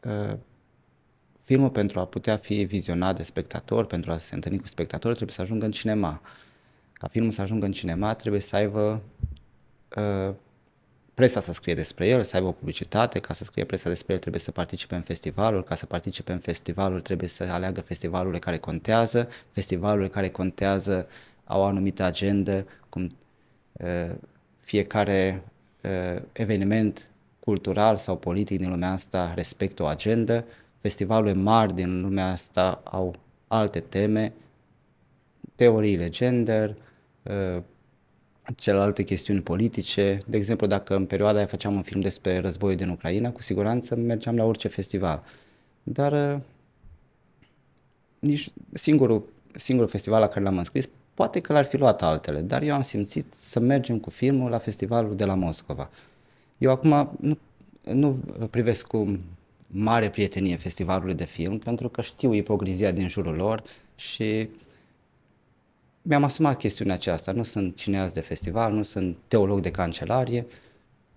Speaker 1: uh, filmul pentru a putea fi vizionat de spectator, pentru a se întâlni cu spectatorul, trebuie să ajungă în cinema. Ca filmul să ajungă în cinema, trebuie să aibă uh, presa să scrie despre el, să aibă o publicitate, ca să scrie presa despre el trebuie să participe în festivalul, ca să participe în festivalul trebuie să aleagă festivalurile care contează, festivalurile care contează au o anumită agendă, cum uh, fiecare uh, eveniment cultural sau politic din lumea asta respectă o agendă, festivaluri mari din lumea asta au alte teme, teoriile gender, uh, celelalte chestiuni politice. De exemplu, dacă în perioada aia făceam un film despre războiul din Ucraina, cu siguranță mergeam la orice festival. Dar uh, nici singurul, singurul festival la care l-am înscris, poate că l-ar fi luat altele, dar eu am simțit să mergem cu filmul la festivalul de la Moscova. Eu acum nu, nu privesc cu mare prietenie festivalului de film pentru că știu ipocrizia din jurul lor și mi-am asumat chestiunea aceasta. Nu sunt cineast de festival, nu sunt teolog de cancelarie,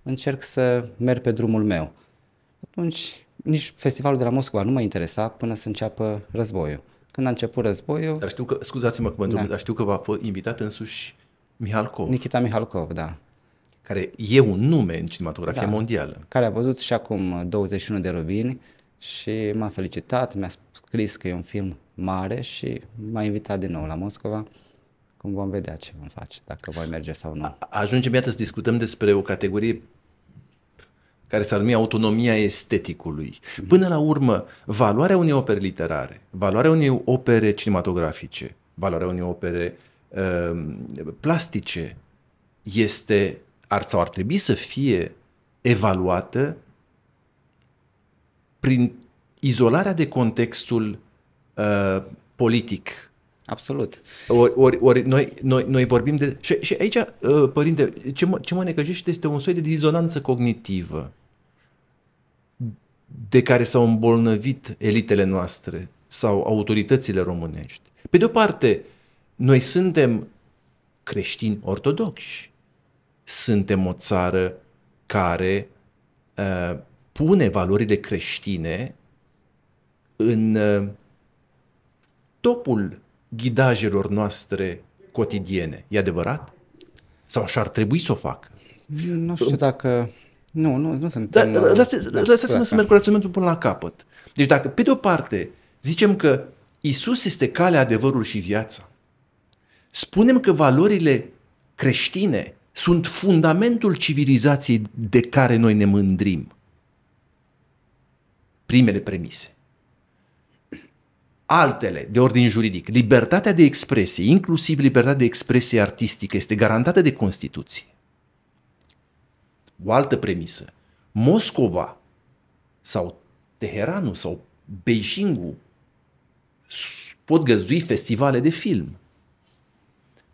Speaker 1: încerc să merg pe drumul meu. Atunci, nici festivalul de la Moscova nu mă interesa până să înceapă războiul. Când a început războiul... Dar știu că, scuzați-mă că mă întreb, da. dar știu că v-a fost invitat însuși Mihalkov. Nikita Mihalkov, da care e un nume în cinematografia da, mondială. Care a văzut și acum 21 uh, de robini și m-a felicitat, mi-a scris că e un film mare și m-a invitat din nou la Moscova cum vom vedea ce vom face, dacă voi merge sau nu.
Speaker 2: Ajungem iată să discutăm despre o categorie care s-ar numi autonomia esteticului. Mhm. Până la urmă, valoarea unei opere literare, valoarea unei opere cinematografice, valoarea unei opere uh, plastice este ar sau ar trebui să fie evaluată prin izolarea de contextul uh, politic. Absolut. Ori, ori, ori noi, noi, noi vorbim de. Și, și aici, uh, părinte, ce mă, ce mă necăjește este un soi de dizonanță cognitivă de care s-au îmbolnăvit elitele noastre sau autoritățile românești. Pe de o parte, noi suntem creștini ortodoxi, suntem o țară care uh, pune valorile creștine în uh, topul ghidajelor noastre cotidiene. E adevărat? Sau așa ar trebui să o facă? nu știu dacă... Nu, nu, nu sunt... Dar, lăsați-mă să merg cu raționamentul până la capăt. Deci dacă, pe de o parte, zicem că Isus este calea, adevărul și viața, spunem că valorile creștine sunt fundamentul civilizației de care noi ne mândrim. Primele premise. Altele, de ordin juridic, libertatea de expresie, inclusiv libertatea de expresie artistică, este garantată de Constituție. O altă premisă. Moscova sau Teheranul sau Beijingul pot găzdui festivale de film.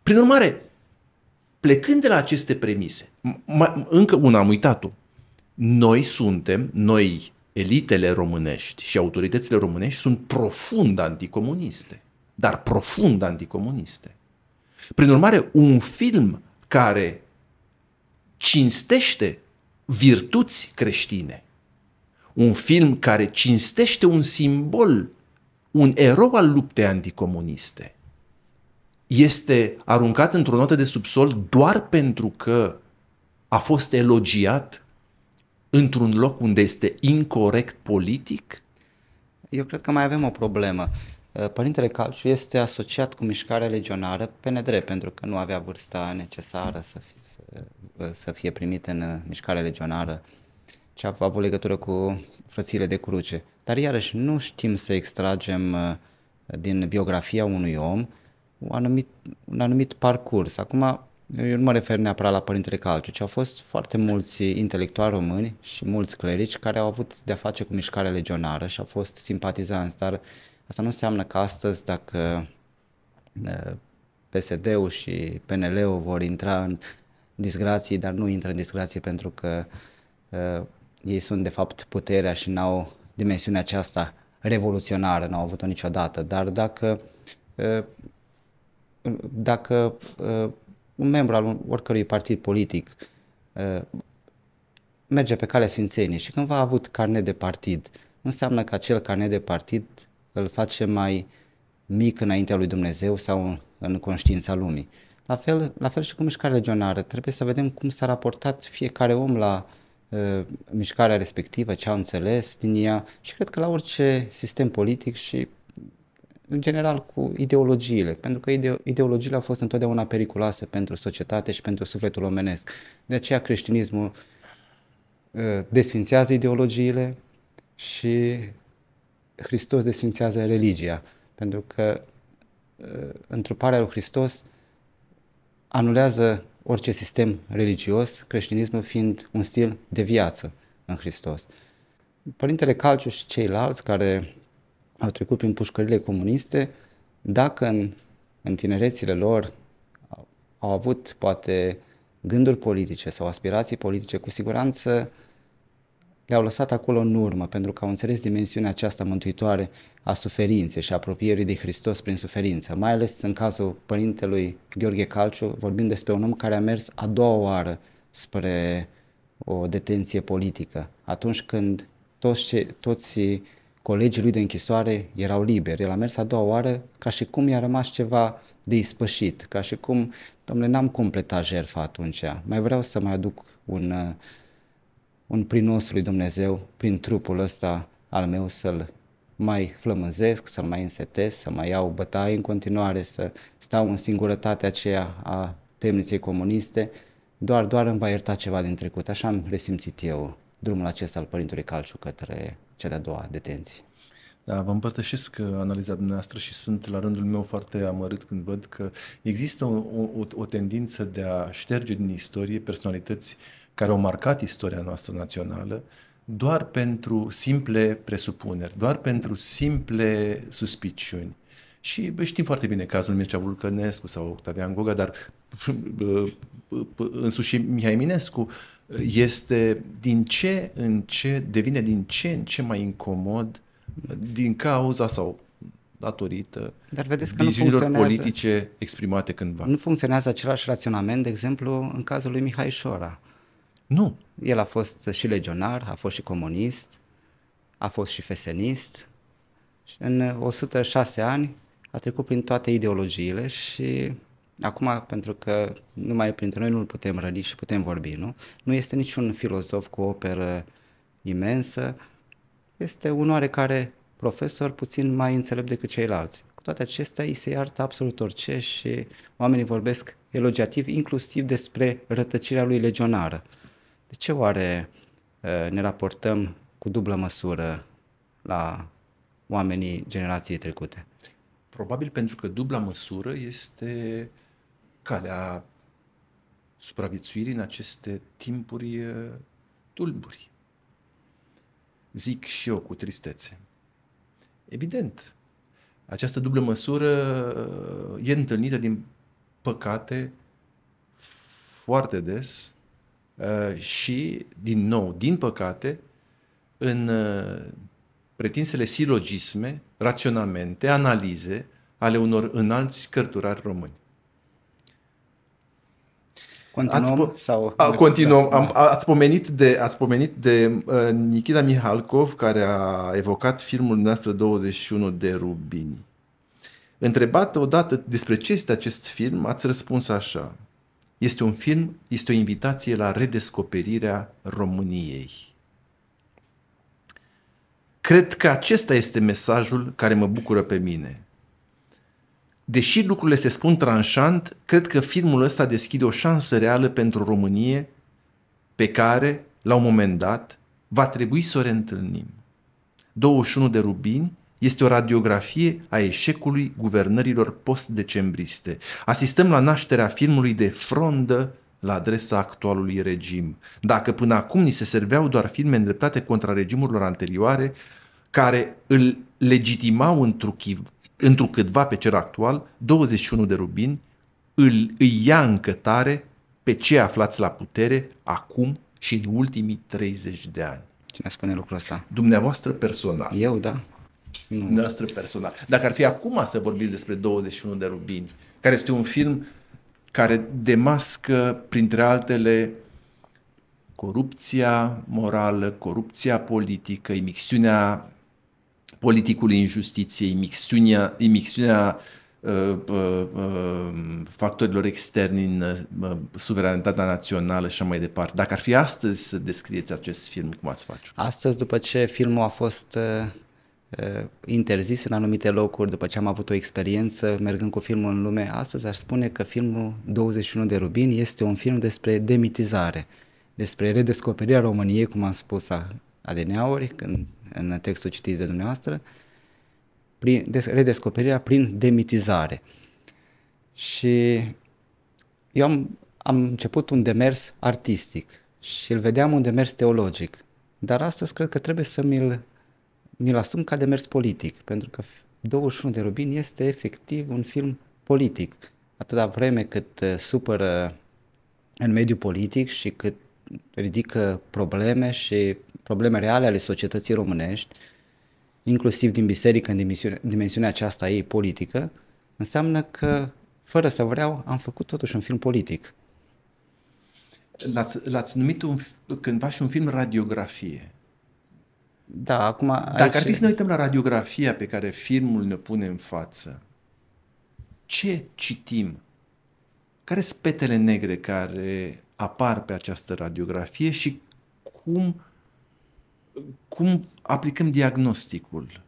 Speaker 2: Prin urmare, Plecând de la aceste premise, încă una am uitat-o. Noi suntem, noi, elitele românești și autoritățile românești sunt profund anticomuniste, dar profund anticomuniste. Prin urmare, un film care cinstește virtuți creștine, un film care cinstește un simbol, un erou al luptei anticomuniste – este aruncat într-o notă de subsol doar pentru că a fost elogiat într-un loc unde este incorrect politic?
Speaker 1: Eu cred că mai avem o problemă. Uh, Părintele Calciu este asociat cu mișcarea legionară pe nedrept, pentru că nu avea vârsta necesară să fie, să, uh, să fie primit în uh, mișcarea legionară, ce a avut legătură cu frățile de cruce. Dar iarăși nu știm să extragem din biografia unui om uh, un anumit, un anumit parcurs. Acum, eu nu mă refer neapărat la Părintele Calciu, ci au fost foarte mulți intelectuali români și mulți clerici care au avut de-a face cu mișcarea legionară și au fost simpatizanți, dar asta nu înseamnă că astăzi dacă uh, PSD-ul și PNL-ul vor intra în disgrații, dar nu intră în disgrație pentru că uh, ei sunt de fapt puterea și n-au dimensiunea aceasta revoluționară, n-au avut-o niciodată. Dar dacă uh, dacă uh, un membru al oricărui partid politic uh, merge pe calea sfințenie și cândva a avut carnet de partid, nu înseamnă că acel carnet de partid îl face mai mic înaintea lui Dumnezeu sau în conștiința lumii. La fel, la fel și cu mișcarea legionară, trebuie să vedem cum s-a raportat fiecare om la uh, mișcarea respectivă, ce a înțeles din ea și cred că la orice sistem politic și în general cu ideologiile, pentru că ide- ideologiile au fost întotdeauna periculoase pentru societate și pentru sufletul omenesc. De aceea creștinismul uh, desfințează ideologiile și Hristos desfințează religia, pentru că uh, întruparea lui Hristos anulează orice sistem religios, creștinismul fiind un stil de viață în Hristos. Părintele Calciu și ceilalți care au trecut prin pușcările comuniste, dacă în, în tinerețile lor au avut poate gânduri politice sau aspirații politice, cu siguranță le-au lăsat acolo în urmă, pentru că au înțeles dimensiunea aceasta mântuitoare a suferinței și a apropierii de Hristos prin suferință, mai ales în cazul părintelui Gheorghe Calciu, vorbim despre un om care a mers a doua oară spre o detenție politică, atunci când toți, ce, toți colegii lui de închisoare erau liberi. El a mers a doua oară ca și cum i-a rămas ceva de ispășit, ca și cum, domnule, n-am completat jertfa atunci, mai vreau să mai aduc un, un prinos lui Dumnezeu prin trupul ăsta al meu să-l mai flămânzesc, să-l mai însetez, să mai iau bătaie în continuare, să stau în singurătatea aceea a temniței comuniste, doar, doar îmi va ierta ceva din trecut, așa am resimțit eu drumul acesta al Părintului Calciu către cea de-a doua detenție. Da, vă împărtășesc uh, analiza dumneavoastră și sunt
Speaker 2: la rândul meu foarte amărât când văd că există o, o, o tendință de a șterge din istorie personalități care au marcat istoria noastră națională doar pentru simple presupuneri, doar pentru simple suspiciuni. Și știm foarte bine cazul Mircea Vulcănescu sau Octavian Goga, dar însuși Mihai Minescu este din ce în ce, devine din ce în ce mai incomod din cauza sau datorită
Speaker 1: Dar vedeți că viziunilor nu politice exprimate cândva. Nu funcționează același raționament, de exemplu, în cazul lui Mihai Șora. Nu. El a fost și legionar, a fost și comunist, a fost și fesenist. În 106 ani a trecut prin toate ideologiile și Acum, pentru că numai printre noi nu-l putem răni și putem vorbi, nu? Nu este niciun filozof cu o operă imensă, este un oarecare profesor puțin mai înțelept decât ceilalți. Cu toate acestea, îi se iartă absolut orice și oamenii vorbesc elogiativ, inclusiv despre rătăcirea lui legionară. De ce oare ă, ne raportăm cu dublă măsură la oamenii generației trecute? Probabil pentru că dubla măsură este calea
Speaker 2: supraviețuirii în aceste timpuri tulburi. Zic și eu cu tristețe. Evident, această dublă măsură e întâlnită din păcate foarte des și, din nou, din păcate, în pretinsele silogisme, raționamente, analize ale unor înalți cărturari români. Continuăm ați, sau... A, continuăm. Da? Am, ați pomenit de, ați pomenit de uh, Nikita Mihalkov, care a evocat filmul noastră 21 de rubini. Întrebat odată despre ce este acest film, ați răspuns așa. Este un film, este o invitație la redescoperirea României. Cred că acesta este mesajul care mă bucură pe mine – Deși lucrurile se spun tranșant, cred că filmul ăsta deschide o șansă reală pentru Românie pe care, la un moment dat, va trebui să o reîntâlnim. 21 de rubini este o radiografie a eșecului guvernărilor post-decembriste. Asistăm la nașterea filmului de frondă la adresa actualului regim. Dacă până acum ni se serveau doar filme îndreptate contra regimurilor anterioare, care îl legitimau întruchip întrucâtva pe cer actual, 21 de rubini îl, îi ia în cătare pe cei aflați la putere acum și în ultimii 30 de ani. Cine spune lucrul ăsta? Dumneavoastră personal. Eu, da. Nu. Dumneavoastră personal. Dacă ar fi acum să vorbiți despre 21 de rubini, care este un film care demască, printre altele, corupția morală, corupția politică, imixtiunea politicul injustiției, mixtiunea, mixtiunea uh, uh, uh, factorilor externi în uh, suveranitatea națională și așa mai departe. Dacă ar fi astăzi să descrieți acest film, cum ați face?
Speaker 1: Astăzi, după ce filmul a fost uh, uh, interzis în anumite locuri, după ce am avut o experiență mergând cu filmul în lume, astăzi aș spune că filmul 21 de rubin este un film despre demitizare, despre redescoperirea României, cum am spus, a adineauri, când în textul citit de dumneavoastră, prin, redescoperirea prin demitizare. Și eu am, am început un demers artistic și îl vedeam un demers teologic, dar astăzi cred că trebuie să mi-l, mi-l asum ca demers politic, pentru că 21 de rubin este efectiv un film politic. Atâta vreme cât uh, supără în mediul politic și cât ridică probleme și probleme reale ale societății românești, inclusiv din biserică, în dimensiunea, dimensiunea aceasta ei politică, înseamnă că, fără să vreau, am făcut totuși un film politic. L-ați, l-ați numit un, cândva și un film radiografie. Da, acum... Aici... Dacă ar fi să ne
Speaker 2: uităm la radiografia pe care filmul ne pune în față, ce citim? Care sunt petele negre care apar pe această radiografie și cum cum aplicăm diagnosticul.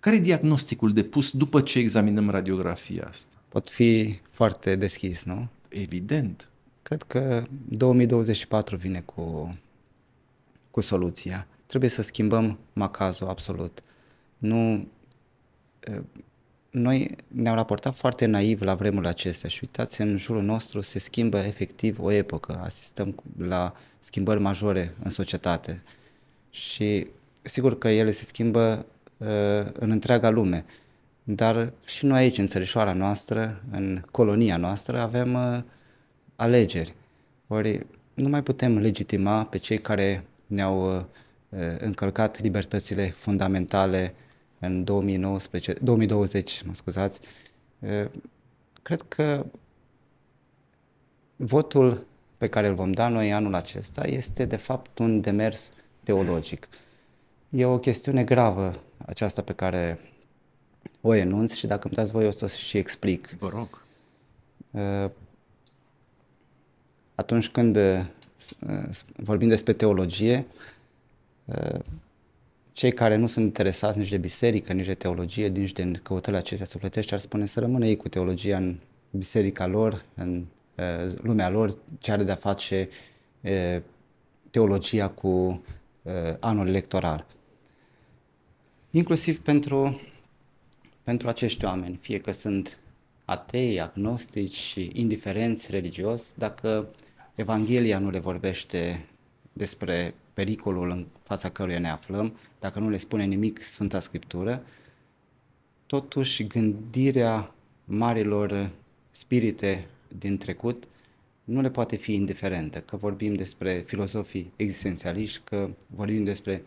Speaker 2: Care e diagnosticul depus după ce examinăm radiografia asta? Pot fi foarte deschis, nu? Evident.
Speaker 1: Cred că 2024 vine cu, cu soluția. Trebuie să schimbăm macazul absolut. Nu, noi ne-am raportat foarte naiv la vremurile acestea și uitați, în jurul nostru se schimbă efectiv o epocă. Asistăm la schimbări majore în societate și sigur că ele se schimbă uh, în întreaga lume, dar și noi aici, în țărișoara noastră, în colonia noastră, avem uh, alegeri. Ori nu mai putem legitima pe cei care ne-au uh, încălcat libertățile fundamentale în 2019, 2020, mă scuzați. Uh, cred că votul pe care îl vom da noi anul acesta este de fapt un demers uh, teologic. E o chestiune gravă aceasta pe care o enunț și dacă îmi dați voi o să și explic. Vă rog. Uh, atunci când uh, uh, vorbim despre teologie, cei care nu sunt interesați nici de biserică, nici de teologie, nici de căutările acestea sufletești, ar spune să rămână ei cu teologia în biserica lor, în lumea lor, ce are de-a face teologia cu Uh, anul electoral. Inclusiv pentru, pentru acești oameni, fie că sunt atei, agnostici și indiferenți religios, dacă Evanghelia nu le vorbește despre pericolul în fața căruia ne aflăm, dacă nu le spune nimic Sfânta Scriptură, totuși gândirea marilor spirite din trecut nu le poate fi indiferentă, că vorbim despre filozofii existențialiști, că vorbim despre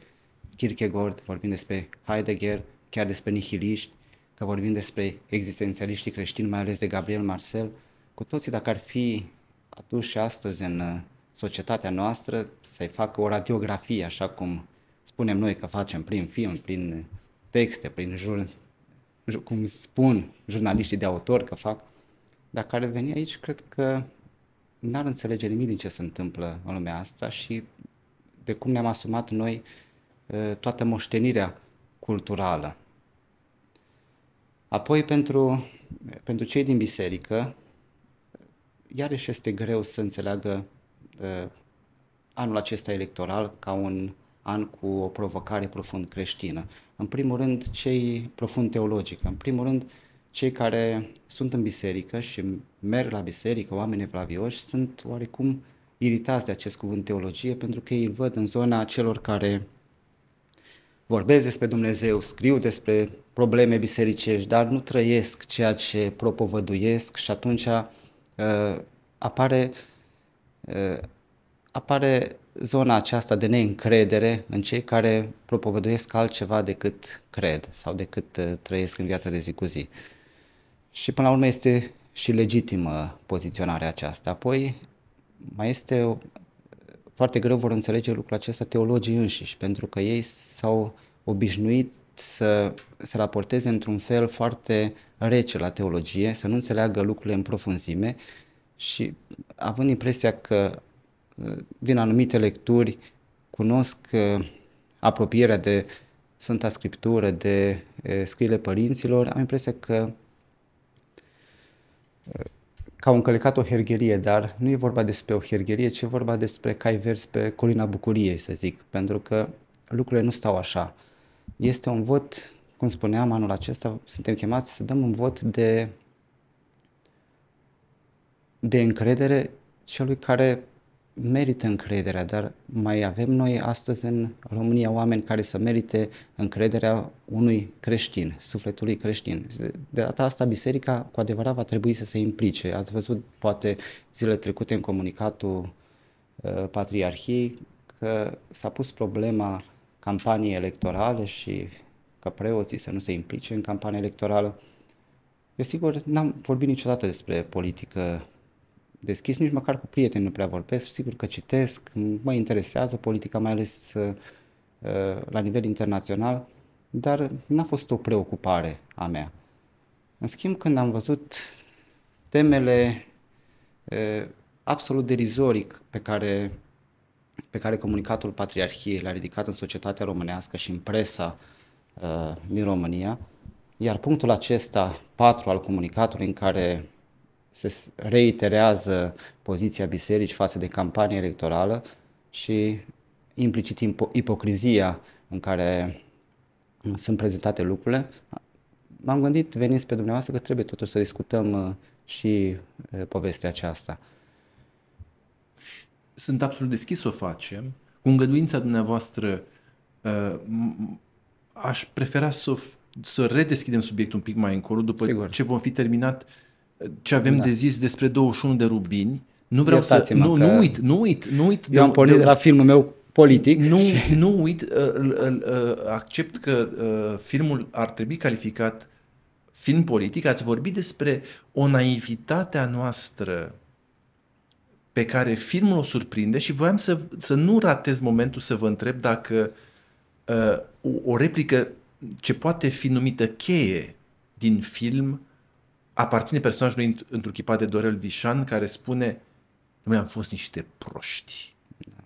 Speaker 1: Kierkegaard, vorbim despre Heidegger, chiar despre nihiliști, că vorbim despre existențialiștii creștini, mai ales de Gabriel Marcel, cu toții dacă ar fi atunci și astăzi în uh, societatea noastră să-i facă o radiografie, așa cum spunem noi că facem prin film, prin uh, texte, prin jur, cum spun jurnaliștii de autor că fac, dacă ar veni aici, cred că n-ar înțelege nimic din ce se întâmplă în lumea asta și de cum ne-am asumat noi ă, toată moștenirea culturală. Apoi, pentru, pentru cei din biserică, iarăși este greu să înțeleagă uh, anul acesta electoral ca un an cu o provocare profund creștină. În primul rând, cei profund teologică, în primul rând, uh, cei care sunt în biserică și merg la biserică, oameni evlavioși, sunt oarecum iritați de acest cuvânt teologie pentru că ei îl văd în zona celor care vorbesc despre Dumnezeu, scriu despre probleme bisericești, dar nu trăiesc ceea ce propovăduiesc și atunci uh, apare, uh, apare zona aceasta de neîncredere în cei care propovăduiesc altceva decât cred sau decât uh, trăiesc în viața de zi cu zi. Și până la urmă este și legitimă poziționarea aceasta. Apoi mai este foarte greu vor înțelege lucrul acesta teologii înșiși, pentru că ei s-au obișnuit să se raporteze într-un fel foarte rece la teologie, să nu înțeleagă lucrurile în profunzime și având impresia că uh, din anumite lecturi cunosc uh, apropierea de Sfânta Scriptură, de uh, scrierile părinților, am impresia că că au încălcat o hergherie, dar nu e vorba despre o hergherie, ci e vorba despre cai verzi pe colina Bucuriei, să zic, pentru că lucrurile nu stau așa. Este un vot, cum spuneam anul acesta, suntem chemați să dăm un vot de, de încredere celui care merită încrederea, dar mai avem noi astăzi în România oameni care să merite încrederea unui creștin, sufletului creștin. De data asta biserica cu adevărat va trebui să se implice. Ați văzut poate zile trecute în comunicatul uh, Patriarhiei că s-a pus problema campaniei electorale și că preoții să nu se implice în campania electorală. Eu sigur n-am vorbit niciodată despre politică deschis, nici măcar cu prieteni nu prea vorbesc, sigur că citesc, mă interesează politica, mai ales uh, uh, la nivel internațional, dar n-a fost o preocupare a mea. În schimb, când am văzut temele uh, absolut derizoric pe care, pe care comunicatul Patriarhiei l-a ridicat în societatea românească și în presa din România, iar punctul acesta 4 al comunicatului în care se reiterează poziția bisericii față de campanie electorală și implicit ipocrizia în care sunt prezentate lucrurile, m-am gândit, veniți pe dumneavoastră, că trebuie totuși să discutăm uh, și uh, povestea aceasta.
Speaker 2: Sunt absolut deschis să o facem. Cu îngăduința dumneavoastră, uh, aș prefera să, să redeschidem subiectul un pic mai încolo, după Sigur. ce vom fi terminat ce avem da. de zis despre 21 de rubini. Nu vreau să... Nu, nu uit, nu uit, nu uit. Eu de, am pornit de, de la filmul meu politic. Nu, și... nu uit, uh, uh, uh, accept că uh, filmul ar trebui calificat film politic. Ați vorbit despre o naivitate a noastră pe care filmul o surprinde și voiam să, să nu ratez momentul să vă întreb dacă uh, o, o replică ce poate fi numită cheie din film uh, aparține personajului într-un chipat de Dorel Vișan, care spune noi am fost niște proști. Da.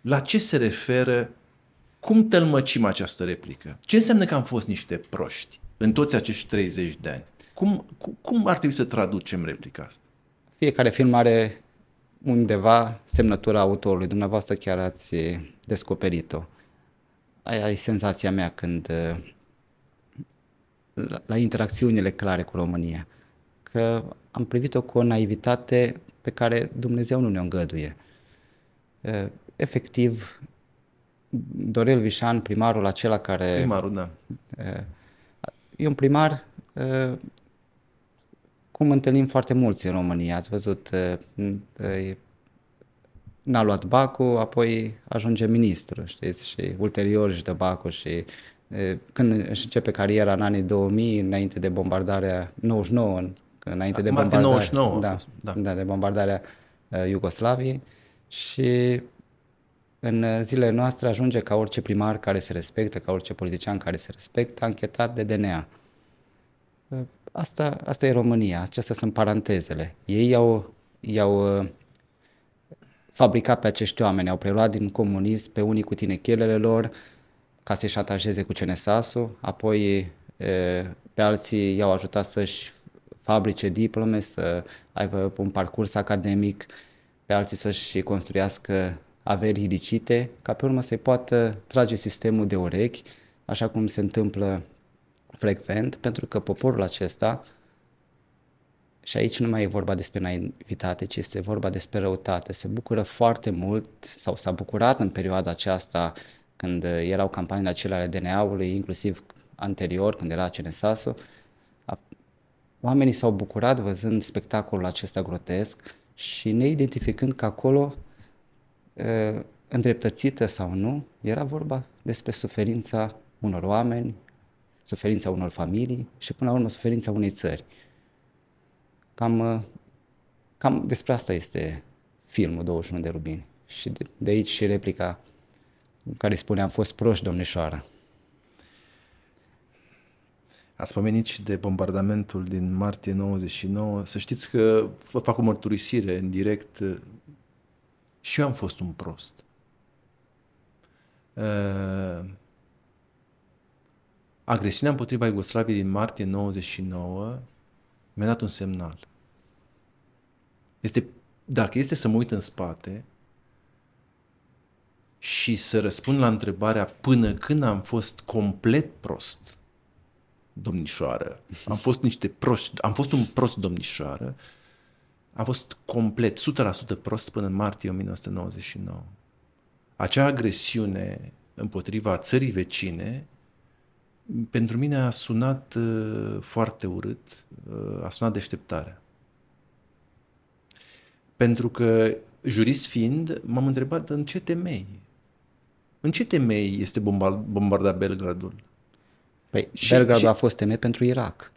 Speaker 2: La ce se referă, cum tălmăcim această replică? Ce înseamnă că am fost niște proști în toți acești 30 de ani? Cum,
Speaker 1: cum ar trebui să traducem replica asta? Fiecare film are undeva semnătura autorului. Dumneavoastră chiar ați descoperit-o. Aia e senzația mea când uh, la, la interacțiunile clare cu România. Că am privit-o cu o naivitate pe care Dumnezeu nu ne îngăduie. Efectiv, Dorel Vișan, primarul acela care... Primarul, da. E un primar cum întâlnim foarte mulți în România. Ați văzut, n-a luat bacul, apoi ajunge ministru, știți, și ulterior își dă bacul și când își începe cariera în anii 2000, înainte de bombardarea 99, înainte de bombardarea 99, da, da. da, de bombardarea uh, Iugoslaviei și în zilele noastre ajunge ca orice primar care se respectă, ca orice politician care se respectă, anchetat de DNA. asta, asta e România, acestea sunt parantezele. Ei au i-au uh, fabricat pe acești oameni, au preluat din comunism pe unii cu tinechelele lor, uh, ca să i șantajeze cu CNSAS-ul, apoi pe alții i-au ajutat să-și fabrice diplome, să aibă un parcurs academic, pe alții să-și construiască averi ilicite, ca pe urmă să-i poată trage sistemul de urechi, așa cum se întâmplă frecvent, pentru că poporul acesta, și aici nu mai e vorba despre naivitate, ci este vorba despre răutate, se bucură foarte mult sau s-a bucurat în perioada aceasta când uh, erau campaniile acelea ale DNA-ului, inclusiv anterior, când era CNSAS-ul, oamenii s-au bucurat văzând spectacolul acesta grotesc și ne identificând că acolo, uh, îndreptățită sau nu, era vorba despre suferința unor oameni, suferința unor familii și până la urmă suferința unei țări. Cam, uh, cam despre asta este filmul 21 de rubini și de, de aici și replica care spune am fost proști, domnișoară. Ați pomenit și de bombardamentul din
Speaker 2: martie 99. Să știți că vă fac o mărturisire în direct. Și eu am fost un prost. Uh, agresiunea împotriva Iugoslaviei din martie 99 mi-a dat un semnal. Este, dacă este să mă uit în spate, și să răspund la întrebarea până când am fost complet prost, domnișoară. Am fost niște proști, am fost un prost domnișoară. Am fost complet, 100% prost până în martie 1999. Acea agresiune împotriva țării vecine pentru mine a sunat uh, foarte urât, uh, a sunat deșteptarea. Pentru că, jurist fiind, m-am întrebat în ce temei în ce temei este bombardat Belgradul? Păi, și, Belgradul și... a
Speaker 1: fost teme pentru Irak.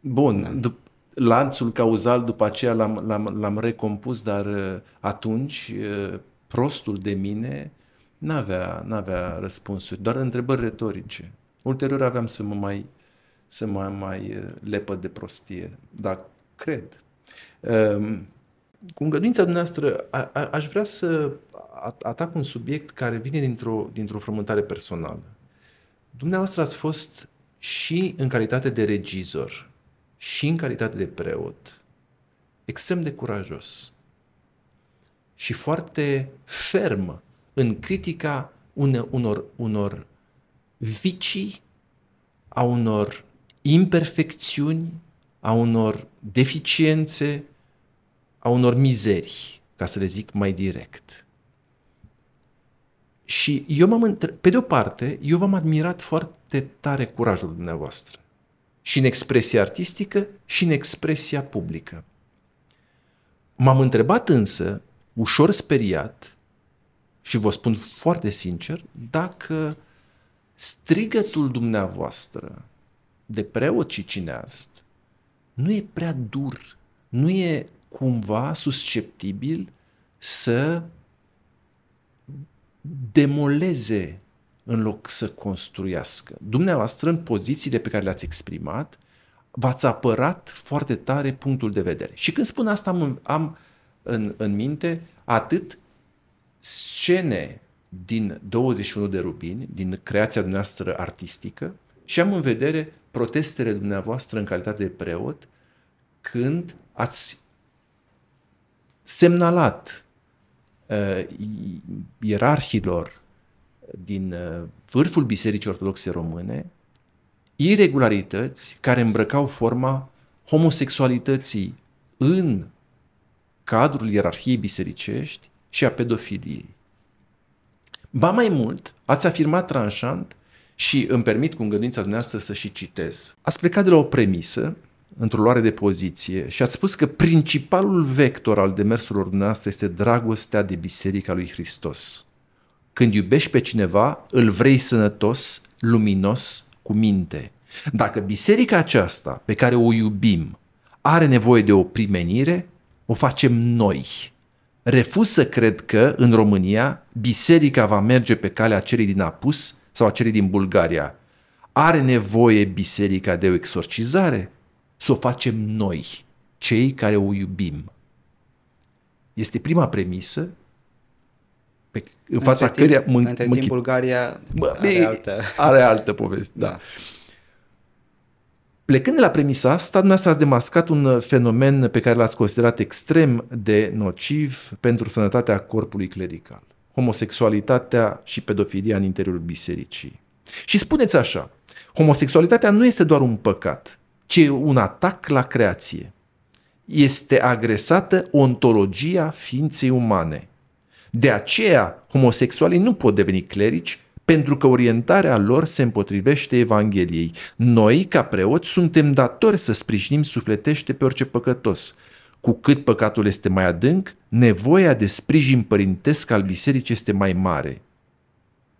Speaker 1: Bun,
Speaker 2: da. lanțul cauzal după aceea l-am, l-am, l-am recompus, dar uh, atunci uh, prostul de mine n-avea, n-avea răspunsuri, doar întrebări retorice. Ulterior aveam să mă mai, să mă mai uh, lepă de prostie, dar cred. Um, cu îngăduința dumneavoastră, a, a, aș vrea să atac un subiect care vine dintr-o, dintr-o frământare personală. Dumneavoastră ați fost și în calitate de regizor, și în calitate de preot, extrem de curajos și foarte ferm în critica une, unor, unor vicii, a unor imperfecțiuni, a unor deficiențe, a unor mizerii, ca să le zic mai direct. Și eu m-am între... pe de o parte, eu v-am admirat foarte tare curajul dumneavoastră. Și în expresia artistică și în expresia publică. M-am întrebat însă, ușor speriat, și vă spun foarte sincer, dacă strigătul dumneavoastră de preot și cineast nu e prea dur, nu e cumva susceptibil să demoleze în loc să construiască. Dumneavoastră, în pozițiile pe care le-ați exprimat, v-ați apărat foarte tare punctul de vedere. Și când spun asta, am, am în, în minte atât scene din 21 de rubini, din creația dumneavoastră artistică, și am în vedere protestele dumneavoastră în calitate de preot, când ați semnalat uh, ierarhilor din uh, vârful Bisericii Ortodoxe Române irregularități care îmbrăcau forma homosexualității în cadrul ierarhiei bisericești și a pedofiliei. Ba mai mult, ați afirmat tranșant și îmi permit cu îngăduința dumneavoastră să și citez. Ați plecat de la o premisă într-o luare de poziție și ați spus că principalul vector al demersurilor dumneavoastră este dragostea de Biserica lui Hristos. Când iubești pe cineva, îl vrei sănătos, luminos, cu minte. Dacă biserica aceasta pe care o iubim are nevoie de o primenire, o facem noi. Refuz să cred că în România biserica va merge pe calea celei din Apus sau a celei din Bulgaria. Are nevoie biserica de o exorcizare? să o facem noi, cei care o iubim. Este prima premisă pe, în între fața căreia... mă între mânchi... timp
Speaker 1: Bulgaria mă, are, altă...
Speaker 2: are altă poveste. Da. da. Plecând de la premisa asta, dumneavoastră ați demascat un fenomen pe care l-ați considerat extrem de nociv pentru sănătatea corpului clerical. Homosexualitatea și pedofilia în interiorul bisericii. Și spuneți așa, homosexualitatea nu este doar un păcat, e un atac la creație. Este agresată ontologia ființei umane. De aceea, homosexualii nu pot deveni clerici pentru că orientarea lor se împotrivește Evangheliei. Noi, ca preoți, suntem datori să sprijinim sufletește pe orice păcătos. Cu cât păcatul este mai adânc, nevoia de sprijin părintesc al bisericii este mai mare.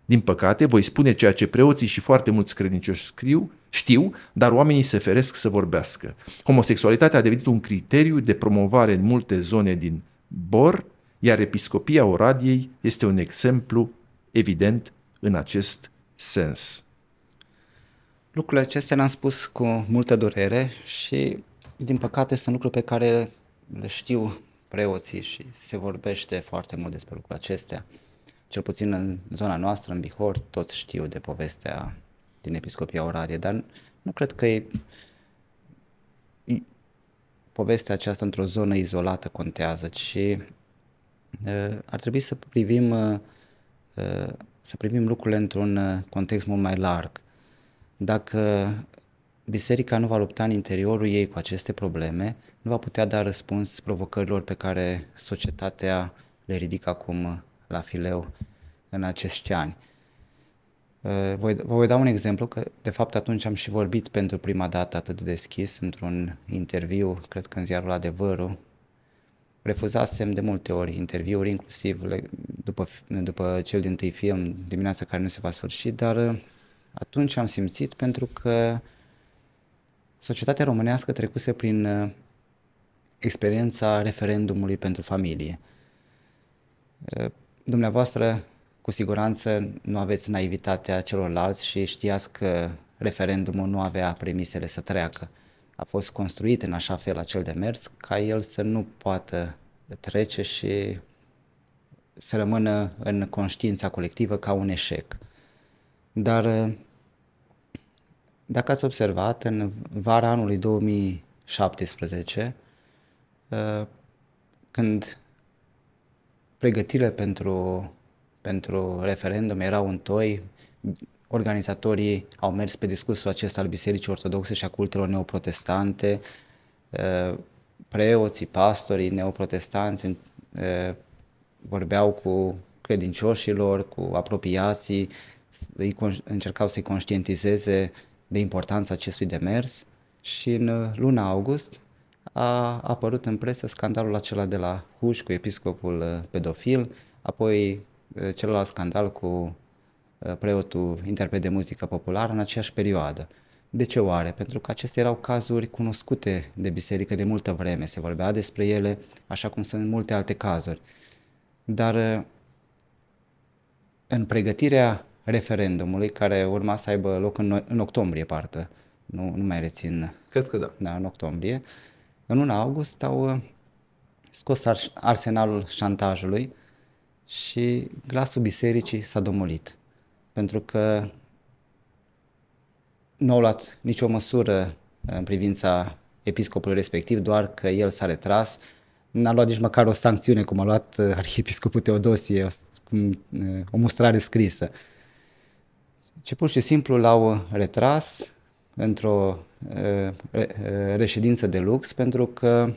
Speaker 2: Din păcate, voi spune ceea ce preoții și foarte mulți credincioși scriu, știu, dar oamenii se feresc să vorbească. Homosexualitatea a devenit un criteriu de promovare în multe zone din Bor, iar episcopia Oradiei este un exemplu evident în acest sens.
Speaker 1: Lucrurile acestea le-am spus cu multă durere și, din păcate, sunt lucruri pe care le știu preoții și se vorbește foarte mult despre lucrurile acestea. Cel puțin în zona noastră, în Bihor, toți știu de povestea din Episcopia Oradea, dar nu cred că e... povestea aceasta într-o zonă izolată contează, ci ar trebui să privim, să privim lucrurile într-un context mult mai larg. Dacă biserica nu va lupta în interiorul ei cu aceste probleme, nu va putea da răspuns provocărilor pe care societatea le ridică acum la fileu în acești ani. Eh, voi, vă voi da un exemplu că, de fapt, atunci am și vorbit pentru prima dată atât de deschis într-un interviu, cred că în ziarul Adevărul. Refuzasem de multe ori interviuri, inclusiv după, după cel din tâi film, Dimineața care nu se va sfârși, dar eh, atunci am simțit pentru că societatea românească trecuse prin eh, experiența referendumului pentru familie. Dumneavoastră cu siguranță nu aveți naivitatea celorlalți și știați că referendumul nu avea premisele să treacă. A fost construit în așa fel acel demers ca el să nu poată trece și să rămână în conștiința colectivă ca un eșec. Dar uh, dacă ați observat, în vara anului 2017, uh, când pregătirile pentru pentru referendum, erau un toi, organizatorii au mers pe discursul acesta al Bisericii Ortodoxe și a cultelor neoprotestante, uh, preoții, pastorii neoprotestanți uh, vorbeau cu credincioșilor, cu apropiații, încercau să-i conștientizeze de importanța acestui demers și în luna august a apărut în presă scandalul acela de la Huș cu episcopul uh, pedofil, apoi Eh, celălalt scandal cu eh, preotul interpret de muzică populară în aceeași perioadă. De ce oare? Pentru că acestea erau cazuri cunoscute de biserică de multă vreme, se vorbea despre ele, așa cum sunt multe alte cazuri. Dar eh, în pregătirea referendumului, care urma să aibă loc în, în octombrie, parcă, nu, nu mai rețin. Cred că da. Da, în octombrie. În 1 august au scos arsenalul șantajului și glasul bisericii s-a domolit. Pentru că nu au luat nicio măsură în privința episcopului respectiv, doar că el s-a retras, n-a luat nici măcar o sancțiune, cum a luat uh, arhiepiscopul Teodosie, o, cum, uh, o mustrare scrisă, Ce pur și simplu l-au retras într-o uh, reședință de lux, pentru că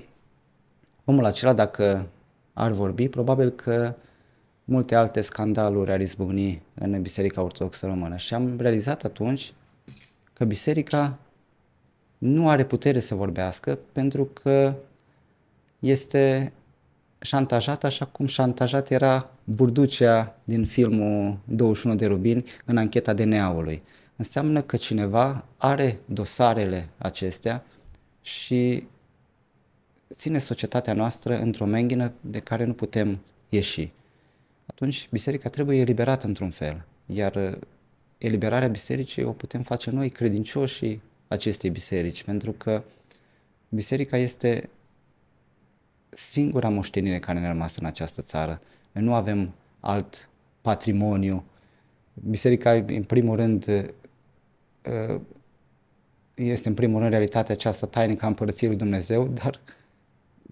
Speaker 1: omul acela, dacă ar vorbi, probabil că multe alte scandaluri ar izbucni în Biserica Ortodoxă Română și am realizat atunci că biserica nu are putere să vorbească pentru că este șantajat așa cum șantajat era Burducea din filmul 21 de rubini în ancheta DNA-ului. Înseamnă că cineva are dosarele acestea și ține societatea noastră într-o menghină de care nu putem ieși atunci biserica trebuie eliberată într-un fel. Iar uh, eliberarea bisericii o putem face noi, credincioșii acestei biserici, pentru că biserica este singura moștenire care ne-a rămas în această țară. Noi nu avem alt patrimoniu. Biserica, în primul rând, uh, uh, este în primul rând realitatea aceasta tainică a Împărăției Lui Dumnezeu, dar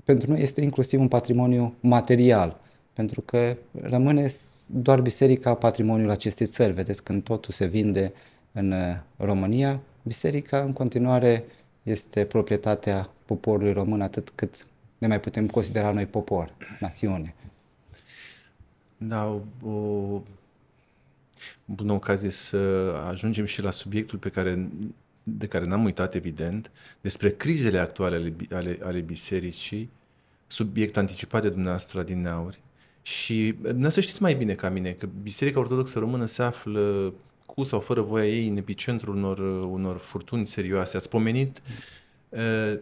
Speaker 1: pentru noi este inclusiv un patrimoniu material. Pentru că rămâne doar biserica patrimoniul acestei țări. Vedeți, când totul se vinde în uh, România, biserica în continuare este proprietatea poporului român atât cât ne mai putem considera noi popor, națiune. Da, o bună ocazie să ajungem și
Speaker 2: la subiectul pe care, de care n-am uitat, evident, despre crizele actuale ale, ale, ale bisericii, subiect anticipat de dumneavoastră din auri, și să știți mai bine ca mine că Biserica Ortodoxă Română se află cu sau fără voia ei în epicentrul unor, unor furtuni serioase. Ați pomenit eh,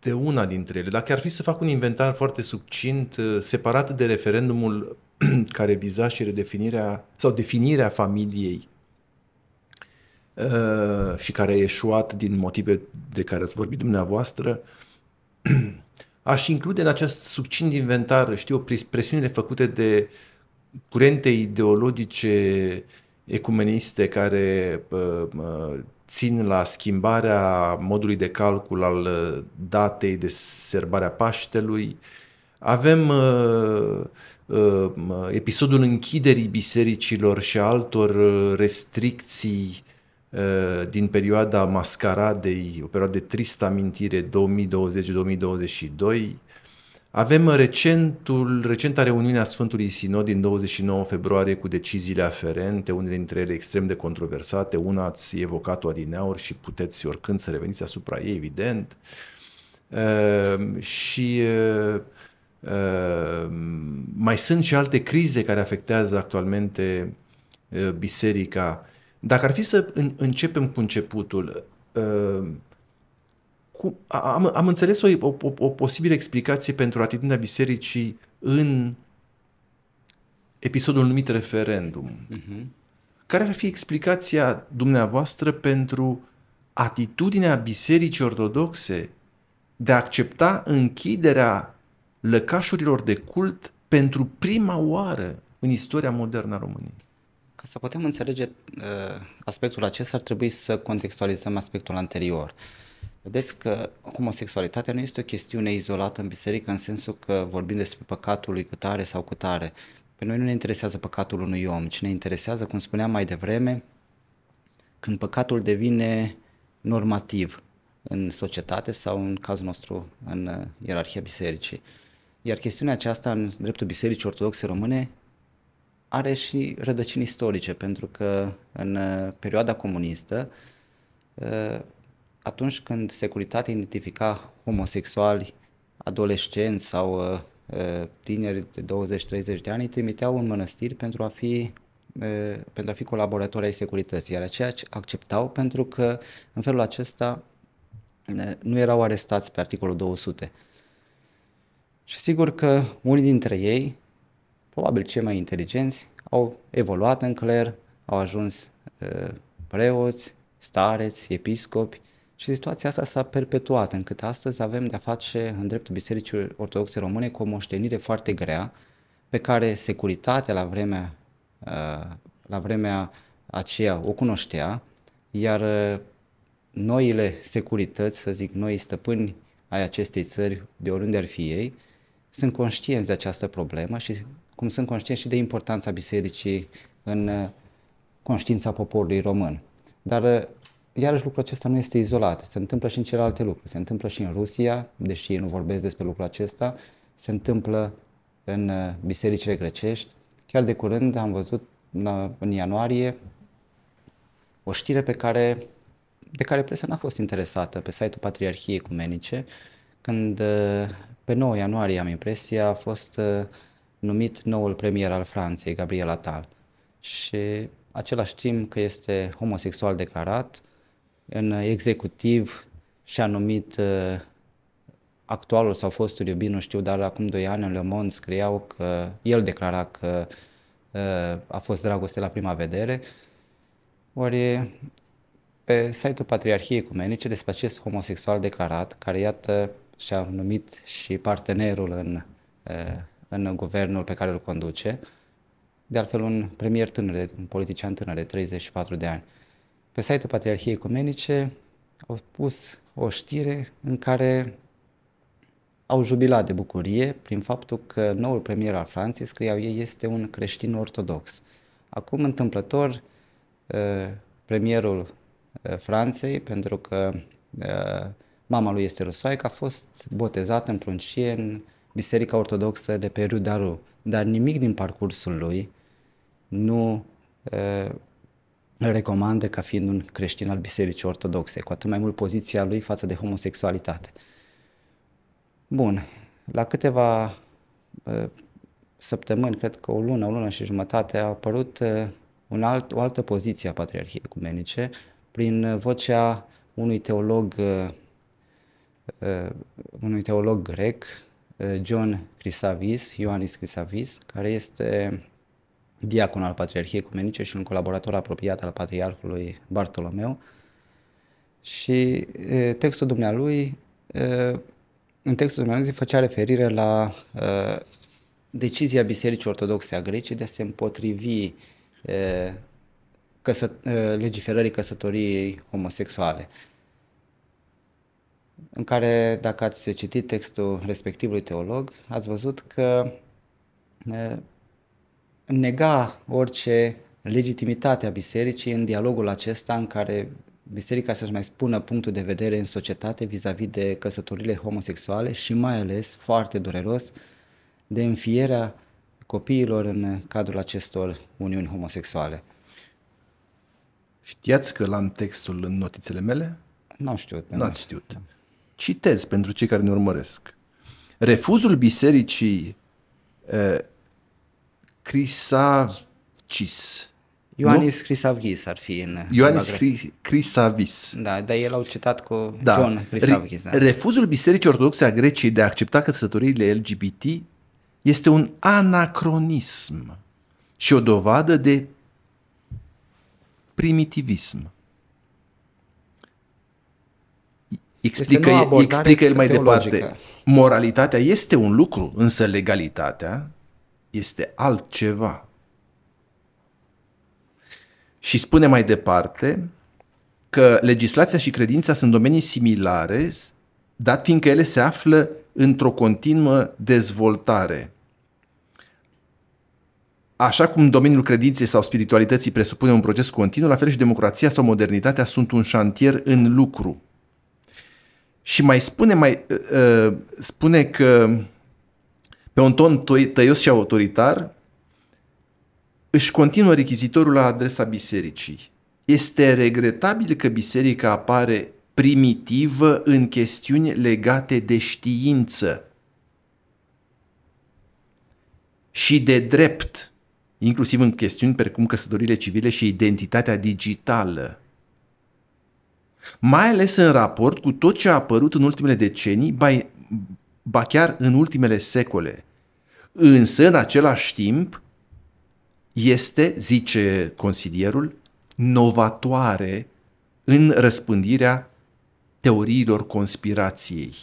Speaker 2: de una dintre ele. Dacă ar fi să fac un inventar foarte subcint, eh, separat de referendumul care viza și redefinirea sau definirea familiei eh, și care a ieșuat din motive de care ați vorbit dumneavoastră, aș include în acest succint inventar, știu, presiunile făcute de curente ideologice ecumeniste care țin la schimbarea modului de calcul al datei de serbarea Paștelui. Avem episodul închiderii bisericilor și altor restricții Eh, din perioada mascaradei, o perioadă de tristă amintire 2020-2022, avem recentul, recenta reuniune a Sfântului Sinod din 29 februarie cu deciziile aferente, unele dintre ele extrem de controversate, una ați evocat-o adineaur și puteți oricând să reveniți asupra ei, evident. Uh, și uh, uh, mai sunt și alte crize care afectează actualmente biserica dacă ar fi să începem cu începutul, uh, cu, am, am înțeles o, o, o, o posibilă explicație pentru atitudinea bisericii în episodul numit referendum. Uh-huh. Care ar fi explicația dumneavoastră pentru atitudinea Bisericii Ortodoxe de a accepta închiderea lăcașurilor de cult pentru prima oară în istoria modernă a României?
Speaker 1: Ca să putem înțelege uh, aspectul acesta, ar trebui să contextualizăm aspectul anterior. Vedeți că homosexualitatea nu este o chestiune izolată în biserică în sensul că vorbim despre păcatul lui cutare sau cutare. Pe noi nu ne interesează păcatul unui om, ci ne interesează, cum spuneam mai devreme, când păcatul devine normativ în societate sau în cazul nostru în uh, ierarhia bisericii. Iar chestiunea aceasta în dreptul bisericii ortodoxe române are și rădăcini istorice, pentru că în uh, perioada comunistă, uh, atunci când securitatea identifica homosexuali, adolescenți sau uh, tineri de 20-30 de ani, îi trimiteau în mănăstiri pentru a fi pentru a fi colaboratori ai securității, iar aceia acceptau pentru că în felul acesta nu erau arestați pe articolul 200. Și sigur că unii dintre ei probabil cei mai inteligenți, au evoluat în cler, au ajuns uh, preoți, stareți, episcopi și situația asta s-a perpetuat, încât astăzi avem de-a face în dreptul Bisericii Ortodoxe Române cu o moștenire foarte grea, pe care securitatea la vremea, uh, la vremea aceea o cunoștea, iar uh, noile securități, să zic, noi stăpâni ai acestei țări, de oriunde ar fi ei, sunt conștienți de această problemă și cum sunt conștienți și de importanța bisericii în uh, conștiința poporului român. Dar uh, iarăși lucrul acesta nu este izolat, se întâmplă și în celelalte lucruri, se întâmplă și în Rusia, deși nu vorbesc despre lucrul acesta, se întâmplă în uh, bisericile grecești. Chiar de curând am văzut în ianuarie o știre pe care, de care presa n-a fost interesată pe site-ul Patriarhiei Ecumenice, când pe 9 ianuarie, am impresia, a fost uh, numit noul premier al Franței, Gabriel Attal. Și același timp că este homosexual declarat, în executiv și-a numit uh, actualul sau fostul iubit, nu știu, dar acum doi ani în Le Monde scriau că el declara că uh, a fost dragoste la prima vedere. Ori pe site-ul Patriarhiei Ecumenice despre acest homosexual declarat, care iată și-a numit și partenerul în uh, în guvernul pe care îl conduce, de altfel un premier tânăr, un politician tânăr de 34 de ani. Pe site-ul Patriarhiei Ecumenice au pus o știre în care au jubilat de bucurie prin faptul că noul premier al Franței, scriau ei, este un creștin ortodox. Acum, întâmplător, uh, premierul uh, Franței, pentru că uh, mama lui este rusoaică, a fost botezat în pruncie în Biserica Ortodoxă de pe Rudaru, dar nimic din parcursul lui nu îl recomandă ca fiind un creștin al Bisericii Ortodoxe, cu atât mai mult poziția lui față de homosexualitate. Bun, la câteva săptămâni, cred că o lună, o lună și jumătate, a apărut un alt, o altă poziție a Patriarhiei Ecumenice prin vocea unui teolog, unui teolog grec, Eh, John Crisavis, Ioannis Crisavis, care este diacon al Patriarhiei Cumenice și un colaborator apropiat al Patriarhului Bartolomeu. Și eh, textul dumnealui, eh, în textul dumnealui se făcea referire la decizia Bisericii Ortodoxe a Greciei de a se împotrivi legiferării căsătoriei homosexuale în care, dacă ați citit textul respectivului teolog, ați văzut că nega orice legitimitate a bisericii în dialogul acesta în care biserica să-și mai spună punctul de vedere în societate vis-a-vis de căsătorile homosexuale și mai ales, foarte dureros, de înfierea copiilor în cadrul acestor uniuni homosexuale. Știați că l-am textul în notițele mele? Nu am știut. Nu ați știut. Da.
Speaker 2: Citez pentru cei care ne urmăresc. Refuzul bisericii uh, Crisavcis. Ioanis
Speaker 1: Crisavgis ar fi în... Ioanis Cri- Crisavis. Da, dar el au citat cu da. John Crisavgis. da.
Speaker 2: Refuzul Bisericii Ortodoxe a Greciei de a accepta căsătoriile LGBT este un anacronism și o dovadă de primitivism. explică, explică el mai teologică. departe. Moralitatea este un lucru, însă legalitatea este altceva. Și spune mai departe că legislația și credința sunt domenii similare, dat fiindcă ele se află într-o continuă dezvoltare. Așa cum domeniul credinței sau spiritualității presupune un proces continuu, la fel și democrația sau modernitatea sunt un șantier în lucru și mai spune, mai, uh, uh, spune că pe un ton tăios și autoritar își continuă rechizitorul la adresa bisericii. Este regretabil că biserica apare primitivă în chestiuni legate de știință și de drept, inclusiv în chestiuni precum căsătorile civile și identitatea digitală mai ales în raport cu tot ce a apărut în ultimele decenii, ba, ba chiar în ultimele secole. Însă, în același timp, este, zice consilierul, novatoare în răspândirea teoriilor conspirației.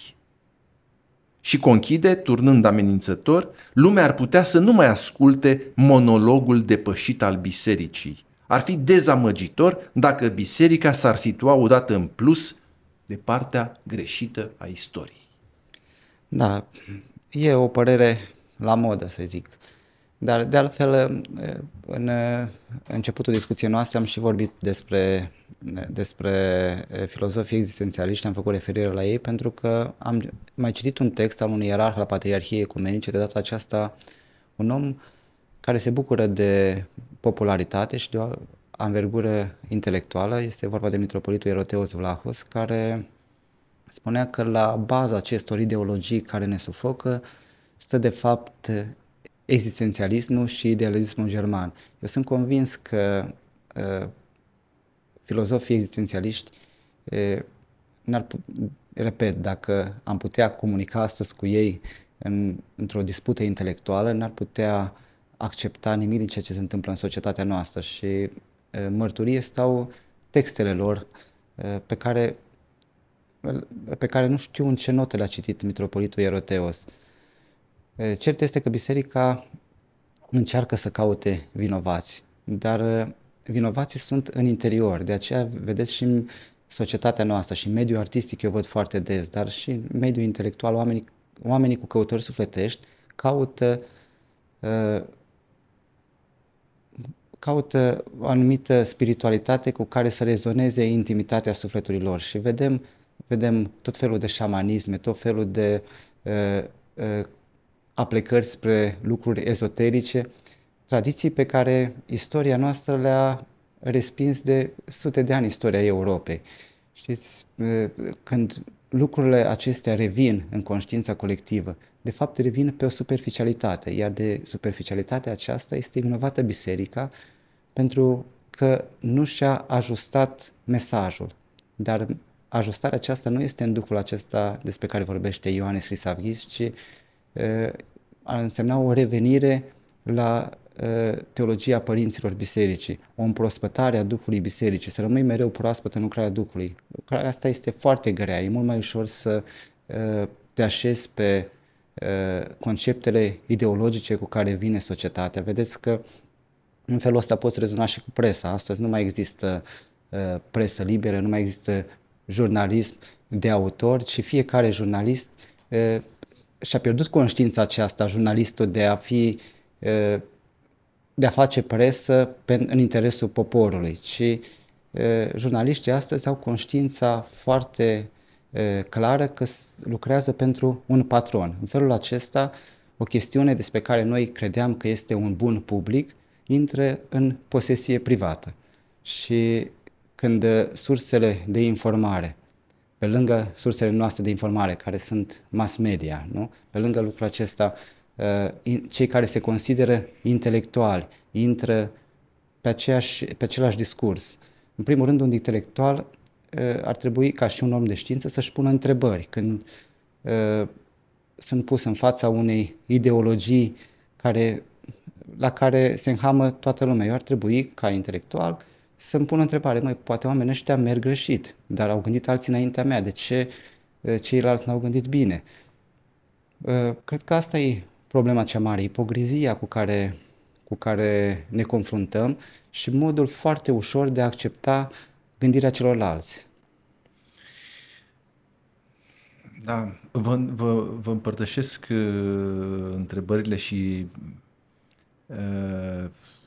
Speaker 2: Și conchide, turnând amenințător, lumea ar putea să nu mai asculte monologul depășit al bisericii, ar fi dezamăgitor dacă biserica s-ar situa odată în plus de partea greșită a istoriei.
Speaker 1: Da, e o părere la modă, să zic. Dar, de altfel, în începutul discuției noastre am și vorbit despre, despre filozofii existențialiști, am făcut referire la ei pentru că am mai citit un text al unui ierarh la Patriarhie Ecumenice, de data aceasta un om uh, care se bucură de popularitate și de o anvergură intelectuală. Este vorba de mitropolitul Eroteos Vlahos, care spunea că la baza acestor ideologii care ne sufocă stă de fapt existențialismul și idealismul german. Eu sunt convins că uh, filozofii existențialiști uh, n-ar, repet, dacă am putea comunica astăzi cu ei în, într-o dispută intelectuală, n-ar putea uh, accepta nimic din ceea ce se întâmplă în societatea noastră și mărturie stau textele lor pe care, pe care nu știu în ce note le-a citit Mitropolitul Ieroteos. Cert este că biserica încearcă să caute vinovați, dar vinovații sunt în interior, de aceea vedeți și în societatea noastră și în mediul artistic eu văd foarte des, dar și în mediul intelectual oamenii, oamenii cu căutări sufletești caută uh, caută o anumită spiritualitate cu care să rezoneze intimitatea sufletului lor și vedem, vedem tot felul de șamanisme, tot felul de uh, uh, aplecări spre lucruri ezoterice, tradiții pe care istoria noastră le-a respins de sute de ani istoria Europei. Știți, uh, când lucrurile acestea revin în conștiința colectivă, de fapt revin pe o superficialitate, iar de superficialitatea aceasta este vinovată biserica pentru că nu și-a ajustat mesajul. Dar ajustarea aceasta nu este în ducul acesta despre care vorbește Ioanes Hrisavghis, ci uh, ar însemna o revenire la uh, teologia părinților bisericii, o împrospătare a Duhului bisericii, să rămâi mereu proaspăt în lucrarea Duhului. Lucrarea asta este foarte grea, e mult mai ușor să uh, te așezi pe Uh, conceptele ideologice cu care vine societatea. Vedeți că în felul ăsta poți rezona și cu presa. Astăzi nu mai există uh, presă liberă, nu mai există jurnalism de autor, ci fiecare jurnalist uh, și-a pierdut conștiința aceasta, jurnalistul, de a fi de a face presă în interesul poporului, Și jurnaliștii astăzi au conștiința foarte clară că lucrează pentru un patron. În felul acesta, o chestiune despre care noi credeam că este un bun public intră în posesie privată. Și când uh, sursele de informare, pe lângă sursele noastre de informare, care sunt mass media, nu? pe lângă lucrul acesta, uh, cei care se consideră intelectuali intră pe, aceeași, pe același discurs. În primul rând, un intelectual ar trebui ca și un om de știință să-și pună întrebări când sunt pus în fața unei ideologii care, la care se înhamă toată lumea. Eu ar trebui, ca intelectual, să-mi pun întrebare, mai poate oamenii ăștia merg greșit, dar au gândit alții înaintea mea, de ce ceilalți n-au gândit bine? Cred că asta e problema cea mare, ipocrizia cu care, cu care ne confruntăm și modul foarte ușor de a accepta gândirea celorlalți. Da, vă, vă,
Speaker 2: vă împărtășesc uh, întrebările și uh,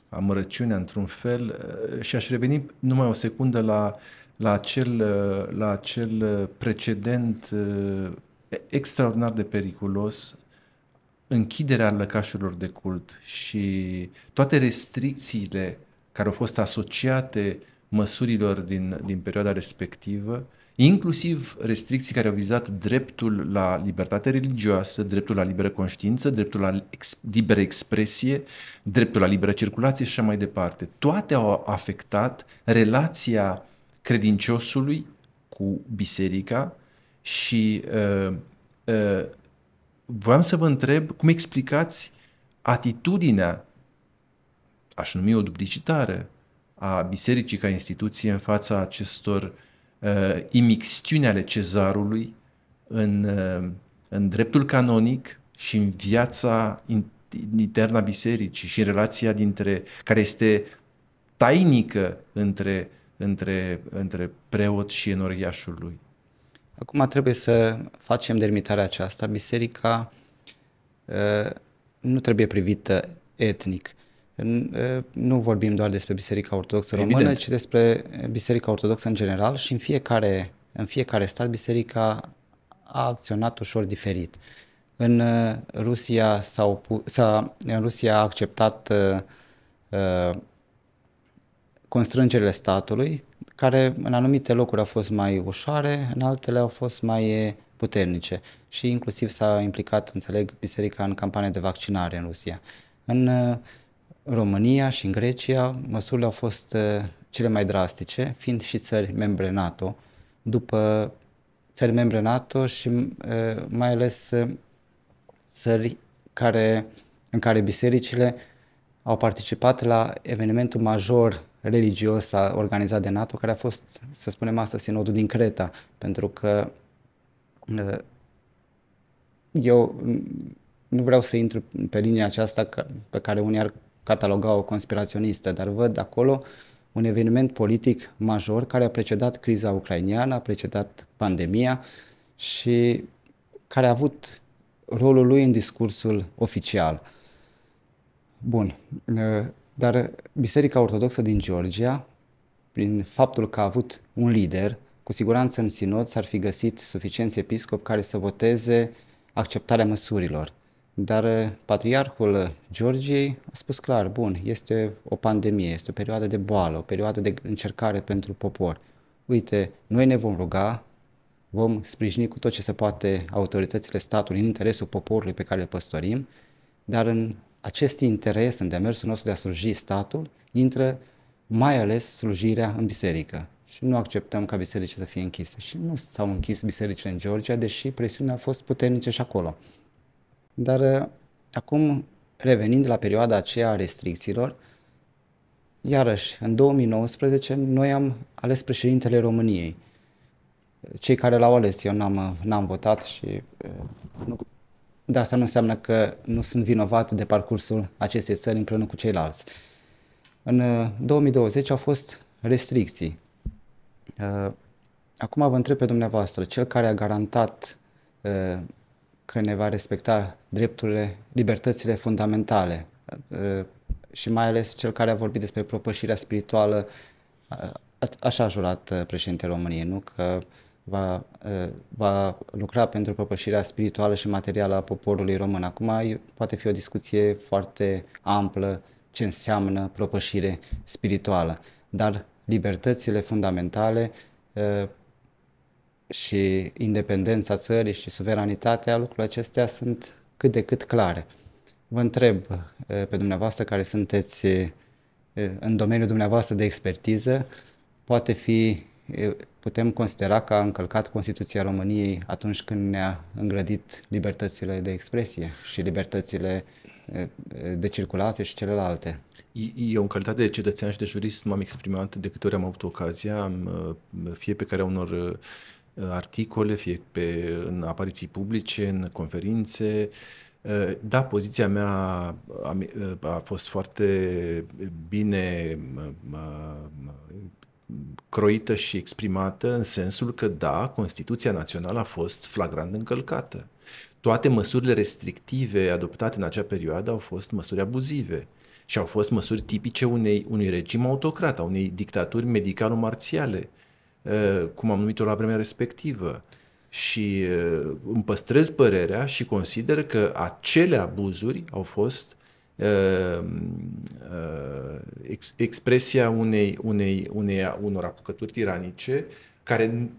Speaker 2: amărăciunea într-un fel uh, și aș reveni numai o secundă la, la, acel, uh, la acel precedent uh, extraordinar de periculos închiderea lăcașurilor de cult și toate restricțiile care au fost asociate uh, măsurilor din, din perioada respectivă, inclusiv restricții care au vizat dreptul la libertate religioasă, dreptul la liberă conștiință, dreptul la ex- liberă expresie, dreptul la liberă circulație și așa mai departe. Toate au afectat relația credinciosului cu biserica și uh, uh, voiam să vă întreb cum explicați atitudinea, aș numi o duplicitare a bisericii ca instituție în fața acestor uh, imixtiuni ale cezarului în, uh, în dreptul canonic și în viața interna bisericii și în relația dintre, care este tainică între, între, între
Speaker 1: preot și enoriașul lui. Acum trebuie să facem dermitarea aceasta. Biserica uh, nu trebuie privită etnic nu vorbim doar despre Biserica Ortodoxă Evident. Română, ci despre Biserica Ortodoxă în general și în fiecare, în fiecare stat biserica a acționat ușor diferit. În Rusia, s-au s-a, în Rusia a acceptat uh, constrângerile statului, care în anumite locuri au fost mai ușoare, în altele au fost mai puternice și inclusiv s-a implicat, înțeleg, biserica în campanie de vaccinare în Rusia. În uh, în România și în Grecia măsurile au fost eh, cele mai drastice, fiind și țări membre NATO, după țări membre NATO și eh, mai ales eh, țări care, în care bisericile au participat la evenimentul major religios a organizat de NATO, care a fost, să spunem asta, sinodul din Creta, pentru că eu mm, nu vreau să intru pe linia aceasta pe care unii ar cataloga o conspiraționistă, dar văd acolo un eveniment politic major care a precedat criza ucrainiană, a precedat pandemia și care a avut rolul lui în discursul oficial. Bun, ă, dar Biserica Ortodoxă din Georgia, prin faptul că a avut un lider, cu siguranță în sinod s-ar fi găsit suficienți episcopi care să voteze acceptarea măsurilor. Dar eh, patriarhul Georgiei a spus clar, bun, este o pandemie, este o perioadă de boală, o perioadă de încercare pentru popor. Uite, noi ne vom ruga, vom sprijini cu tot ce se poate autoritățile statului în interesul poporului pe care îl păstorim, dar în acest interes, în demersul nostru de a sluji statul, intră mai ales slujirea în biserică. Și nu acceptăm ca bisericile să fie închise. Și nu s-au închis bisericile în Georgia, deși presiunea a fost puternică și acolo. Dar uh, acum, revenind la perioada aceea a restricțiilor, iarăși, în 2019, noi am ales președintele României. Cei care l-au ales, eu n-am, uh, n-am votat și uh, nu, de asta nu înseamnă că nu sunt vinovat de parcursul acestei țări împreună cu ceilalți. În 2020 au fost restricții. Acum vă întreb pe dumneavoastră, cel care a garantat că ne va respecta drepturile, libertățile fundamentale uh, și mai ales cel care a vorbit despre propășirea spirituală, uh, așa a jurat uh, președintele României, nu? Că va, va lucra pentru propășirea spirituală și materială a poporului român. Acum poate fi o discuție foarte amplă ce înseamnă propășire spirituală, dar libertățile fundamentale și independența țării și suveranitatea, lucrurile acestea sunt cât de cât clare. Vă întreb uh, pe dumneavoastră care sunteți uh, în domeniul dumneavoastră de expertiză, poate fi, uh, putem considera că a încălcat Constituția României atunci când ne-a îngrădit libertățile de expresie și libertățile de circulație și celelalte. Eu, în calitate de cetățean și de jurist, m-am exprimat de câte ori am avut ocazia,
Speaker 2: fie pe care unor Uh, articole, fie pe, în apariții publice, în conferințe. Uh, da, poziția mea a, uh, a fost foarte bine croită și exprimată în sensul că, da, Constituția Națională a fost flagrant încălcată. Toate măsurile restrictive adoptate în acea perioadă au fost măsuri abuzive și au fost măsuri tipice unei, unui regim autocrat, a unei dictaturi medicano marțiale Eh, cum am numit-o la vremea respectivă. Și eh, îmi păstrez părerea și consider că acele abuzuri au fost uh, uh, ex- expresia unei, unei, unei, unor apucături tiranice care,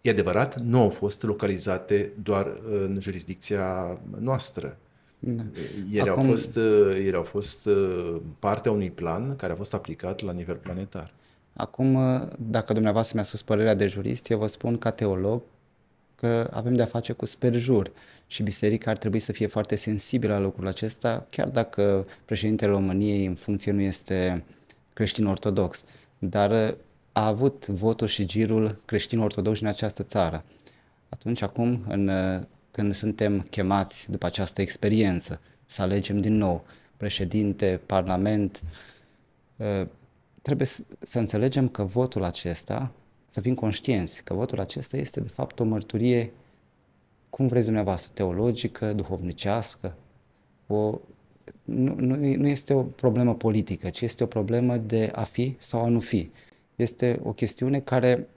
Speaker 2: e adevărat, nu au fost localizate doar în jurisdicția noastră. Da. Ele, Acum... au fost, ele au fost partea
Speaker 1: unui plan care a fost aplicat la nivel planetar. Acum, dacă dumneavoastră mi-a spus părerea de jurist, eu vă spun ca teolog că avem de-a face cu sperjur și biserica ar trebui să fie foarte sensibilă la lucrul acesta, chiar dacă președintele României în funcție nu este creștin ortodox. Dar uh, a avut votul și girul creștin ortodox în această țară. Atunci, acum, în, uh, când suntem chemați după această experiență să alegem din nou președinte, parlament, uh, trebuie să înțelegem că votul acesta, să fim conștienți că votul acesta este de fapt o mărturie, cum vreți dumneavoastră, teologică, duhovnicească, o, nu, nu, nu este o problemă politică, ci este o problemă de a fi sau a nu fi. Este o chestiune care,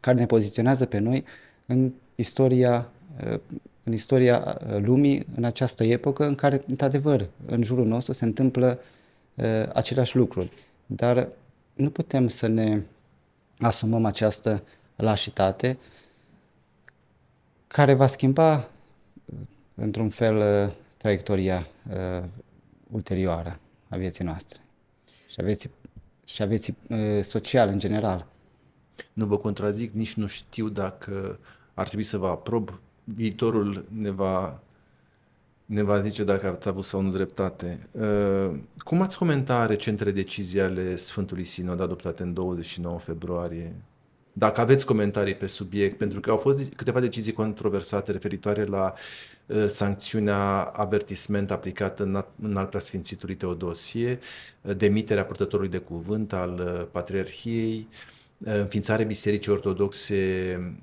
Speaker 1: care ne poziționează pe noi în istoria în istoria lumii, în această epocă în care, într-adevăr, în jurul nostru se întâmplă uh, aceleași lucruri. Dar nu putem să ne asumăm această lașitate care va schimba într-un fel uh, traiectoria uh, ulterioară a vieții noastre și a vieții, și a vieții uh, sociale în general. Nu
Speaker 2: vă contrazic, nici nu știu dacă ar trebui să vă aprob. Viitorul ne va ne va zice dacă ați avut sau nu dreptate. Uh, cum ați comenta recentele decizii ale Sfântului Sinod adoptate în 29 februarie? Dacă aveți comentarii pe subiect, pentru că au fost câteva decizii controversate referitoare la uh, sancțiunea avertisment aplicată în, în al preasfințitului Teodosie, uh, demiterea purtătorului de cuvânt al Patriarhiei, înființarea Bisericii Ortodoxe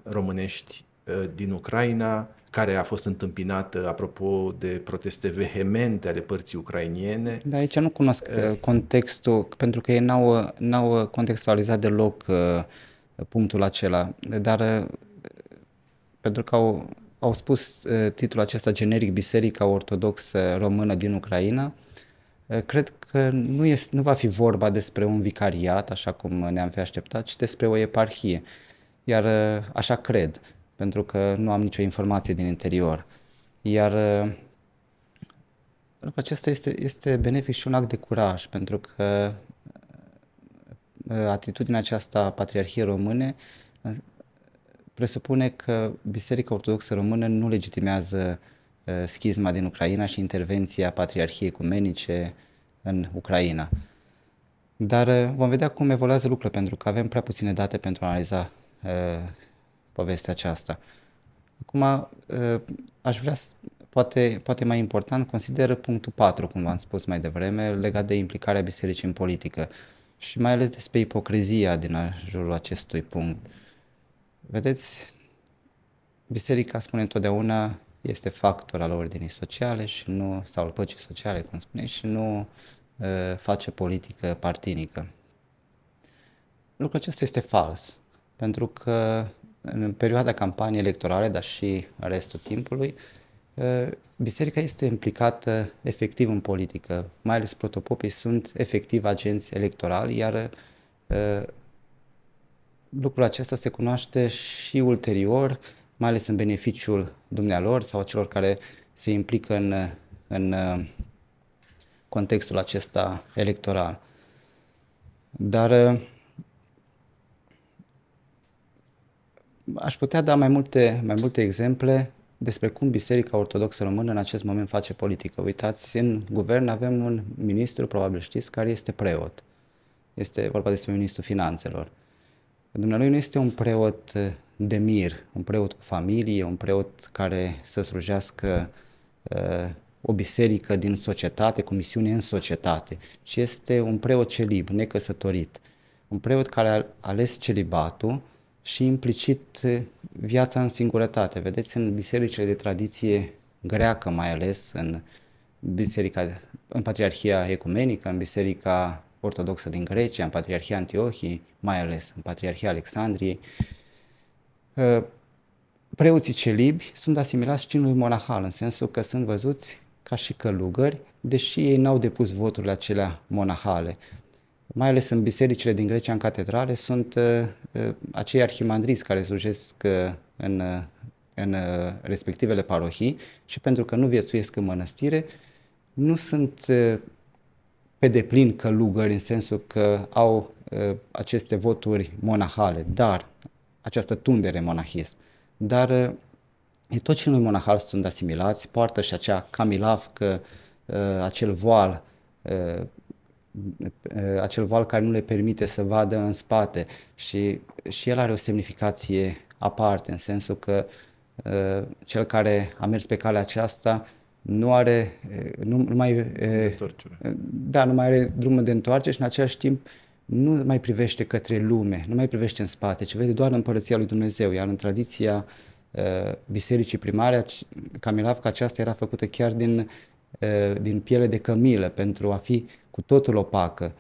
Speaker 2: Românești Eh, din Ucraina, care a fost
Speaker 1: întâmpinată,
Speaker 2: apropo, de proteste vehemente ale părții ucrainiene.
Speaker 1: Dar aici nu cunosc uh, contextul, pentru că ei n-au, n-au contextualizat deloc uh, punctul acela, dar uh, pentru că au, au spus titlul acesta generic Biserica Ortodoxă Română din Ucraina, cred că nu, este, nu va fi vorba despre un vicariat, așa cum ne-am fi așteptat, ci despre o eparhie. Iar așa cred pentru că nu am nicio informație din interior. Iar uh, pentru că acesta este, este benefic și un act de curaj, pentru că uh, uh, atitudinea aceasta a Patriarhiei Române presupune că Biserica Ortodoxă Română nu legitimează schizma din Ucraina și intervenția Patriarhiei Ecumenice în Ucraina. Dar vom vedea cum evoluează lucrurile, pentru că avem prea puține date pentru a analiza povestea aceasta. Acum, ă, aș vrea, poate, poate mai important, consideră punctul 4, cum v-am spus mai devreme, legat de implicarea bisericii în politică și mai ales despre ipocrizia din jurul acestui punct. Vedeți, biserica spune întotdeauna este factor al ordinii sociale și nu, sau al păcii sociale, cum spune, și nu uh, face politică partinică. Lucrul acesta este fals, pentru că în perioada campaniei electorale, dar și restul timpului, ă, biserica este implicată efectiv în politică, mai ales protopopii sunt efectiv agenți electorali, iar ă, lucrul acesta se cunoaște și ulterior, mai ales în beneficiul dumnealor sau a celor care se implică în, în ă, contextul acesta electoral. Dar aș putea da mai multe, mai multe exemple despre cum Biserica Ortodoxă Română în acest moment face politică. Uitați, în guvern avem un ministru, probabil știți, care este preot. Este vorba despre ministrul finanțelor. Dumnealui nu este un preot eh, de mir, un preot cu familie, un preot care să slujească uh, o biserică din societate, cu misiune în societate, ci este un preot celib, necăsătorit. Un preot care a ales celibatul și implicit eh, viața în singurătate. Vedeți, în bisericile de tradiție greacă mai ales, în biserica, în Patriarhia Ecumenică, în Biserica Ortodoxă din Grecia, în Patriarhia Antiohii, mai ales în Patriarhia Alexandriei, eh, preoții celibi sunt asimilați cinului monahal, în sensul că sunt văzuți ca și călugări, deși ei n-au depus voturile acelea monahale mai ales în bisericile din Grecia, în catedrale, sunt uh, uh, acei arhimandriți care slujesc uh, în, în respectivele parohii și pentru că nu viețuiesc în mănăstire, nu sunt pe deplin călugări în sensul că au aceste voturi monahale, dar această tundere monahism. dar tot noi monahal sunt asimilați, poartă și acea camilaf, că, acel voal acel val care nu le permite să vadă în spate și, și el are o semnificație aparte, în sensul că uh, cel care a mers pe calea aceasta nu are, uh, nu, nu mai... Uh, da, nu mai are drumul de întoarcere și în același timp nu mai privește către lume, nu mai privește în spate, ci vede doar împărăția lui Dumnezeu. Iar în tradiția bisericii primare, camilavca aceasta era făcută chiar din, din piele de cămilă pentru a fi cu totul opacă,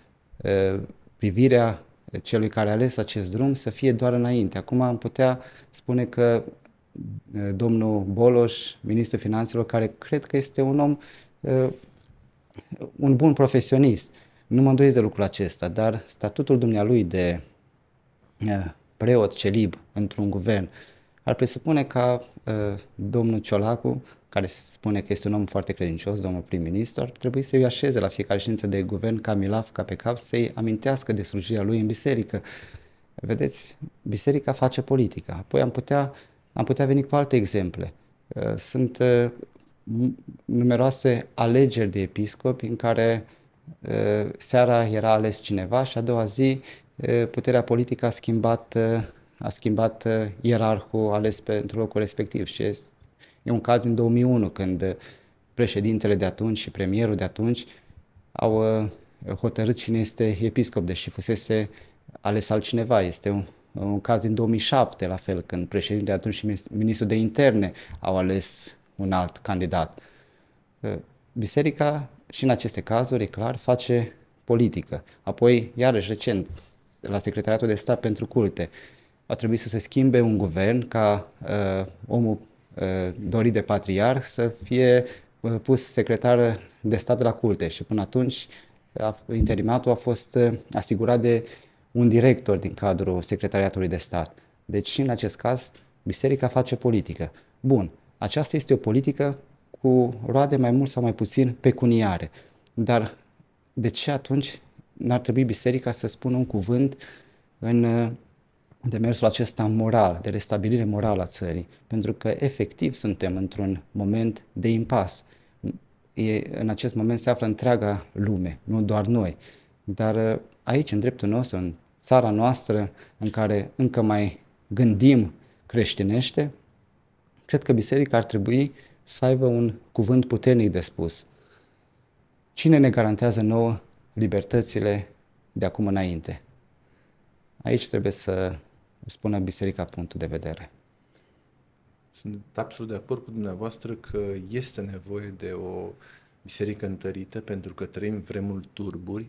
Speaker 1: privirea celui care a ales acest drum să fie doar înainte. Acum am putea spune că domnul Boloș, ministrul finanțelor, care cred că este un om, un bun profesionist, nu mă îndoiesc de lucrul acesta, dar statutul dumnealui de preot celib într-un guvern ar presupune ca uh, domnul Ciolacu, care spune că este un om foarte credincios, domnul prim-ministru, ar trebui să-i așeze la fiecare ședință de guvern ca milaf, ca pe cap, să-i amintească de slujirea lui în biserică. Vedeți, biserica face politică. Apoi am putea, am putea veni cu alte exemple. Uh, sunt uh, numeroase alegeri de episcopi în care uh, seara era ales cineva și a doua zi uh, puterea politică a schimbat uh, a schimbat uh, ierarhul ales pentru locul respectiv și e un caz în 2001 când uh, președintele de atunci și premierul de atunci au uh, hotărât cine este episcop, deși fusese ales altcineva. Este un, un caz din 2007, la fel, când președintele atunci și ministrul de interne au ales un alt candidat. Biserica, și în aceste cazuri, e clar, face politică. Apoi, iarăși recent, la Secretariatul de Stat pentru Culte, a trebuit să se schimbe un guvern ca uh, omul uh, dorit de patriarh să fie uh, pus secretar de stat la culte și până atunci a, interimatul a fost uh, asigurat de un director din cadrul secretariatului de stat. Deci și în acest caz biserica face politică. Bun, aceasta este o politică cu roade mai mult sau mai puțin pecuniare. Dar de ce atunci n-ar trebui biserica să spună un cuvânt în uh, demersul acesta moral, de restabilire morală a țării, pentru că efectiv suntem într-un moment de impas. E, în acest moment se află întreaga lume, nu doar noi. Dar uh, aici, în dreptul nostru, în țara noastră, în care încă mai gândim creștinește, cred că biserica ar trebui să aibă un cuvânt puternic de spus. Cine ne garantează nouă libertățile de acum înainte? Aici trebuie să spună biserica punctul de vedere.
Speaker 2: Sunt absolut de acord cu dumneavoastră că este nevoie de o biserică întărită pentru că trăim vremuri turburi,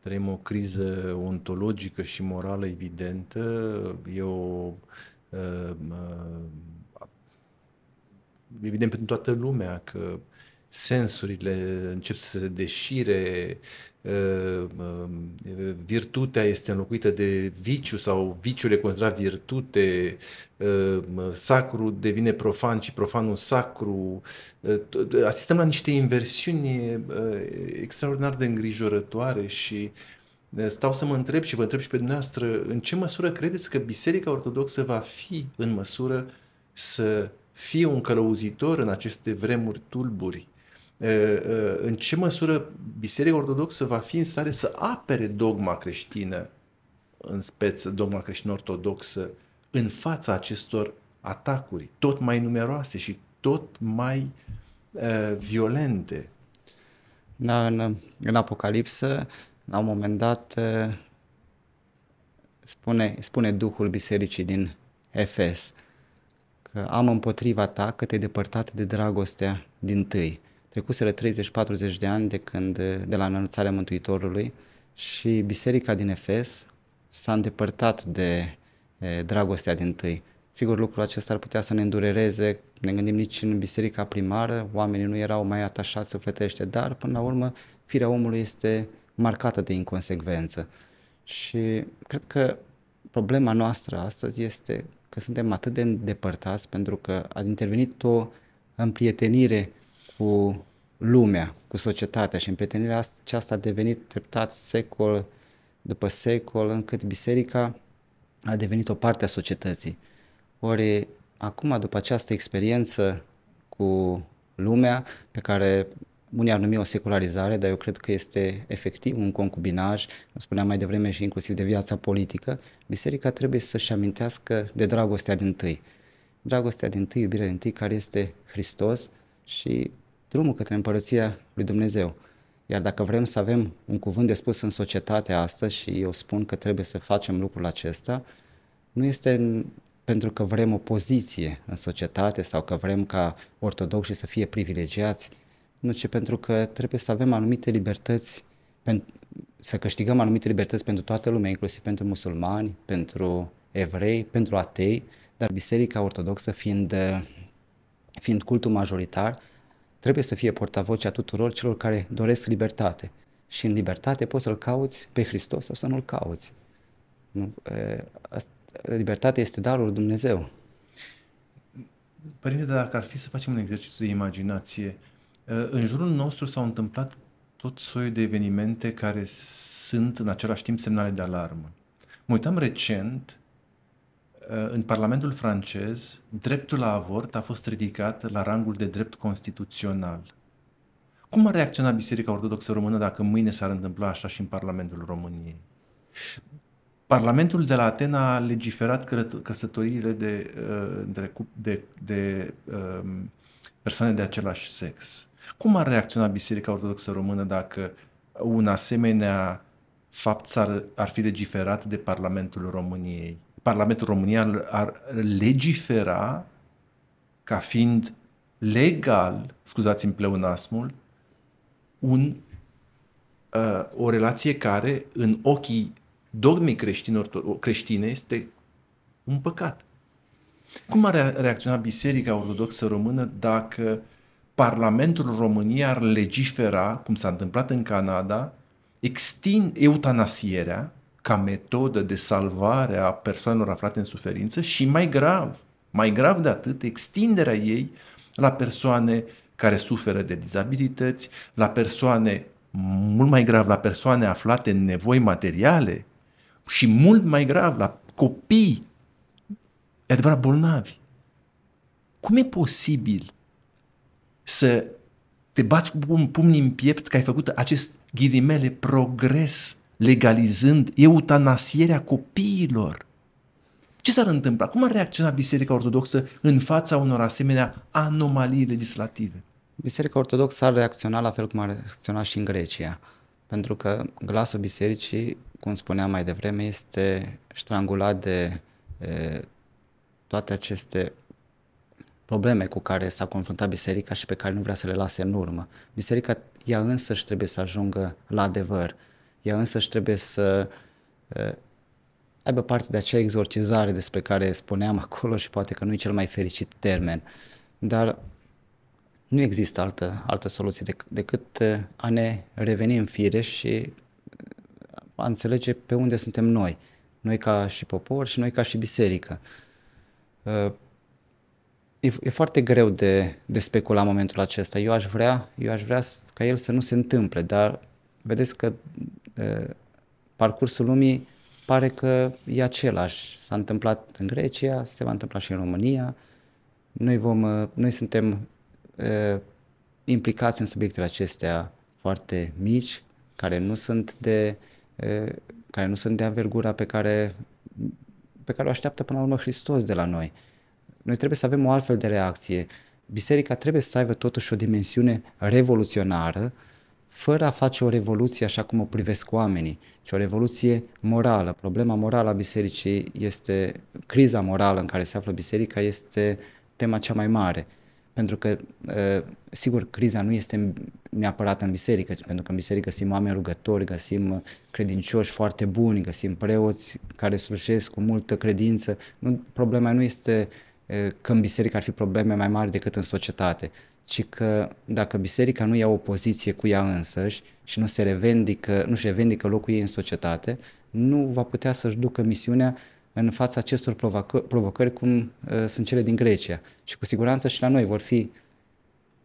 Speaker 2: trăim o criză ontologică și morală evidentă, e o uh, uh, evident pentru toată lumea că sensurile încep să se deșire, virtutea este înlocuită de viciu sau viciul e considerat virtute, um, sacru devine profan și profanul sacru. Uh, asistăm la niște inversiuni uh, extraordinar de îngrijorătoare și uh, stau să mă întreb și vă întreb și pe dumneavoastră în ce măsură credeți că Biserica Ortodoxă va fi în măsură să fie un călăuzitor în aceste vremuri tulburi Ă, ă, în ce măsură Biserica Ortodoxă va fi în stare să apere dogma creștină, în speță dogma creștin-ortodoxă, în fața acestor atacuri tot mai numeroase și tot mai
Speaker 1: uh, violente. Da, în, în Apocalipsă, la un moment dat, spune, spune Duhul Bisericii din Efes că am împotriva ta că te-ai depărtat de dragostea din tâi. Trecuseră 30-40 de ani de când, de la înălțarea Mântuitorului și biserica din Efes s-a îndepărtat de e, dragostea din tâi. Sigur, lucrul acesta ar putea să ne îndurereze, ne gândim nici în biserica primară, oamenii nu erau mai atașați sufletește, dar până la urmă firea omului este marcată de inconsecvență. Și cred că problema noastră astăzi este că suntem atât de îndepărtați pentru că a intervenit o împrietenire cu lumea, cu societatea și împrietenirea aceasta a devenit treptat secol după secol, încât biserica a devenit o parte a societății. Ori acum, după această experiență cu lumea, pe care unii ar numi o secularizare, dar eu cred că este efectiv un concubinaj, cum spuneam mai devreme și inclusiv de viața politică, biserica trebuie să-și amintească de dragostea din tâi. Dragostea din tâi, iubirea din tâi, care este Hristos și drumul către împărăția lui Dumnezeu. Iar dacă vrem să avem un cuvânt de spus în societatea asta și eu spun că trebuie să facem lucrul acesta, nu este în, pentru că vrem o poziție în societate sau că vrem ca ortodoxii să fie privilegiați, nu ci pentru că trebuie să avem anumite libertăți, să câștigăm anumite libertăți pentru toată lumea, inclusiv pentru musulmani, pentru evrei, pentru atei, dar Biserica Ortodoxă fiind, fiind cultul majoritar, Trebuie să fie portavocea tuturor celor care doresc libertate. Și în libertate poți să-L cauți pe Hristos sau să nu-L cauți. Nu? Libertatea este darul Dumnezeu.
Speaker 2: Părinte, dacă ar fi să facem un exercițiu de imaginație, în jurul nostru s-au întâmplat tot soiul de evenimente care sunt în același timp semnale de alarmă. Mă uitam recent Eh, în Parlamentul francez, dreptul la avort a fost ridicat la rangul de drept constituțional. Cum ar reacționa Biserica Ortodoxă Română dacă mâine s-ar întâmpla așa și în Parlamentul României? Parlamentul de la Atena a legiferat căsătoriile de, eh, de, de, de ehm, persoane de același sex. Cum ar reacționa Biserica Ortodoxă Română dacă un asemenea fapt ar, ar fi legiferat de Parlamentul României? Parlamentul României ar legifera ca fiind legal, scuzați-mi pleonasmul, un, uh, o relație care, în ochii dogmei creștine, creștine, este un păcat. Cum ar reacționa Biserica Ortodoxă Română dacă Parlamentul României ar legifera, cum s-a întâmplat în Canada, extind eutanasierea ca metodă de salvare a persoanelor aflate în suferință și mai grav, mai grav de atât, extinderea ei la persoane care suferă de dizabilități, la persoane, mult mai grav, la persoane aflate în nevoi materiale și mult mai grav, la copii, e adevărat bolnavi. Cum e posibil să te bați cu pumnii în piept că ai făcut acest ghilimele progres legalizând eutanasierea copiilor. Ce s-ar întâmpla? Cum ar reacționa Biserica Ortodoxă în fața unor asemenea anomalii legislative?
Speaker 1: Biserica Ortodoxă ar reacționa la fel cum a reacționat și în Grecia, pentru că glasul bisericii, cum spuneam mai devreme, este strangulat de e, toate aceste probleme cu care s-a confruntat biserica și pe care nu vrea să le lase în urmă. Biserica ea și trebuie să ajungă la adevăr ea și trebuie să uh, aibă parte de acea exorcizare despre care spuneam acolo și poate că nu e cel mai fericit termen. Dar nu există altă, altă soluție dec- decât uh, a ne reveni în fire și uh, a înțelege pe unde suntem noi. Noi ca și popor și noi ca și biserică. E, e foarte greu de, de specula momentul acesta. Eu aș, vrea, eu aș vrea ca el să nu se întâmple, dar vedeți că parcursul lumii pare că e același. S-a întâmplat în Grecia, se va întâmpla și în România. Noi, vom, noi suntem uh, implicați în subiectele acestea foarte mici, care nu sunt de, uh, care nu sunt de anvergura pe care, pe care o așteaptă până la urmă Hristos de la noi. Noi trebuie să avem o altfel de reacție. Biserica trebuie să aibă totuși o dimensiune revoluționară uh, fără a face o revoluție așa cum o privesc oamenii, ci o revoluție morală. Problema morală a bisericii este, criza morală în care se află biserica este tema cea mai mare. Pentru că, ă, sigur, criza nu este neapărat în biserică, ci pentru că în biserică găsim oameni rugători, găsim credincioși foarte buni, găsim preoți care slujesc cu multă credință. Nu, problema nu este ă, că în biserică ar fi probleme mai mari decât în societate, ci că dacă biserica nu ia o poziție cu ea însăși și nu se revendică, nu și revendică locul ei în societate, nu va putea să-și ducă misiunea în fața acestor provocă- provocări cum uh, sunt cele din Grecia. Și cu siguranță și la noi vor fi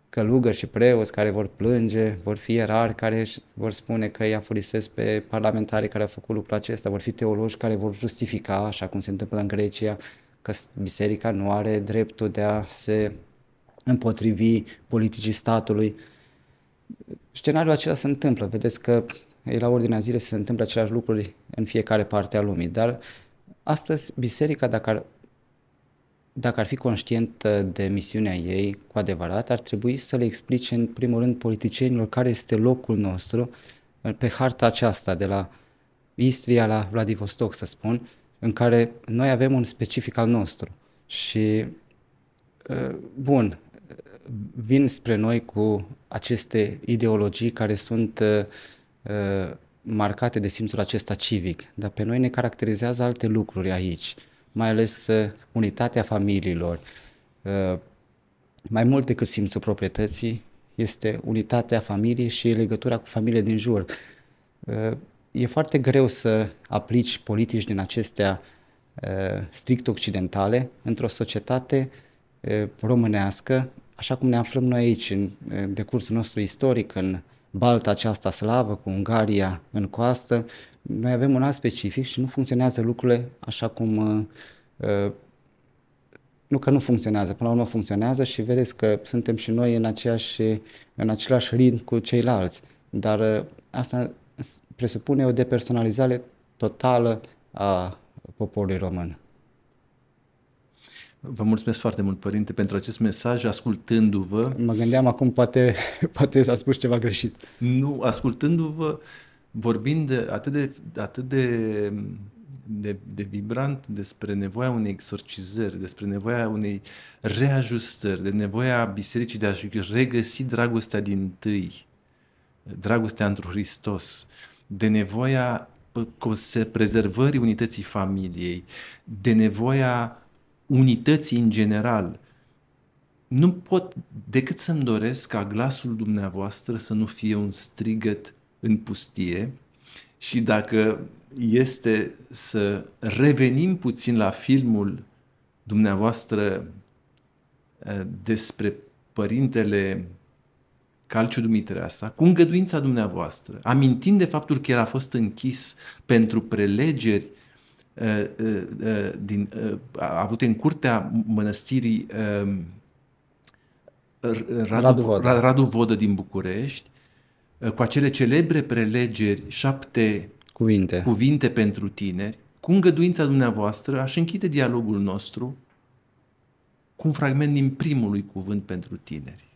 Speaker 1: călugări și preoți care vor plânge, vor fi erari care vor spune că îi afurisesc pe parlamentari care au făcut lucrul acesta, vor fi teologi care vor justifica, așa cum se întâmplă în Grecia, că biserica nu are dreptul de a se împotrivi politicii statului. Scenariul acela se întâmplă. Vedeți că e la ordinea zilei se întâmplă aceleași lucruri în fiecare parte a lumii. Dar astăzi biserica, dacă ar, dacă ar fi conștientă de misiunea ei cu adevărat, ar trebui să le explice în primul rând politicienilor care este locul nostru pe harta aceasta de la Istria la Vladivostok, să spun, în care noi avem un specific al nostru. Și, uh, bun, vin spre noi cu aceste ideologii care sunt uh, uh, marcate de simțul acesta civic, dar pe noi ne caracterizează alte lucruri aici, mai ales uh, unitatea familiilor. Uh, mai mult decât simțul proprietății, este unitatea familiei și legătura cu familie din jur. Uh, e foarte greu să aplici politici din acestea uh, strict occidentale într-o societate românească așa cum ne aflăm noi aici, în decursul nostru istoric, în balta aceasta slavă, cu Ungaria în coastă, noi avem un alt specific și nu funcționează lucrurile așa cum nu că nu funcționează, până la urmă funcționează și vedeți că suntem și noi în, aceeași, în același ritm cu ceilalți. Dar asta presupune o depersonalizare totală a poporului român. Vă mulțumesc foarte mult, părinte, pentru acest mesaj, ascultându-vă. Mă gândeam
Speaker 2: acum, poate, poate s-a spus ceva greșit. Nu, ascultându-vă, vorbind de, atât de, atât de, de, de vibrant despre nevoia unei exorcizări, despre nevoia unei reajustări, de nevoia bisericii de a-și regăsi dragostea din tâi, dragostea într Hristos, de nevoia prezervării unității familiei, de nevoia unității în general, nu pot decât să-mi doresc ca glasul dumneavoastră să nu fie un strigăt în pustie și dacă este să revenim puțin la filmul dumneavoastră eh, despre părintele Calciu Dumitreasa, cu îngăduința dumneavoastră, amintind de faptul că el a fost închis pentru prelegeri Uh, uh, uh, din, avute în curtea mănăstirii um, Radu, Radu, Radu Vodă din București, cu acele celebre prelegeri, șapte cuvinte, cuvinte pentru tineri, cu îngăduința dumneavoastră aș închide dialogul nostru cu un fragment din primului cuvânt pentru tineri.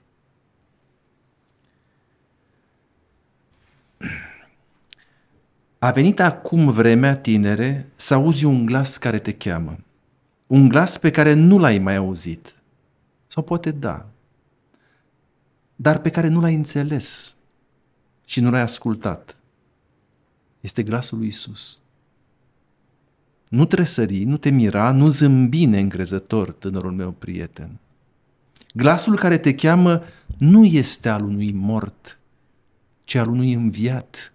Speaker 2: A venit acum vremea tinere să auzi un glas care te cheamă. Un glas pe care nu l-ai mai auzit. Sau poate da. Dar pe care nu l-ai înțeles și nu l-ai ascultat. Este glasul lui Isus. Nu tresări, nu te mira, nu zâmbi neîncrezător, tânărul meu prieten. Glasul care te cheamă nu este al unui mort, ci al unui înviat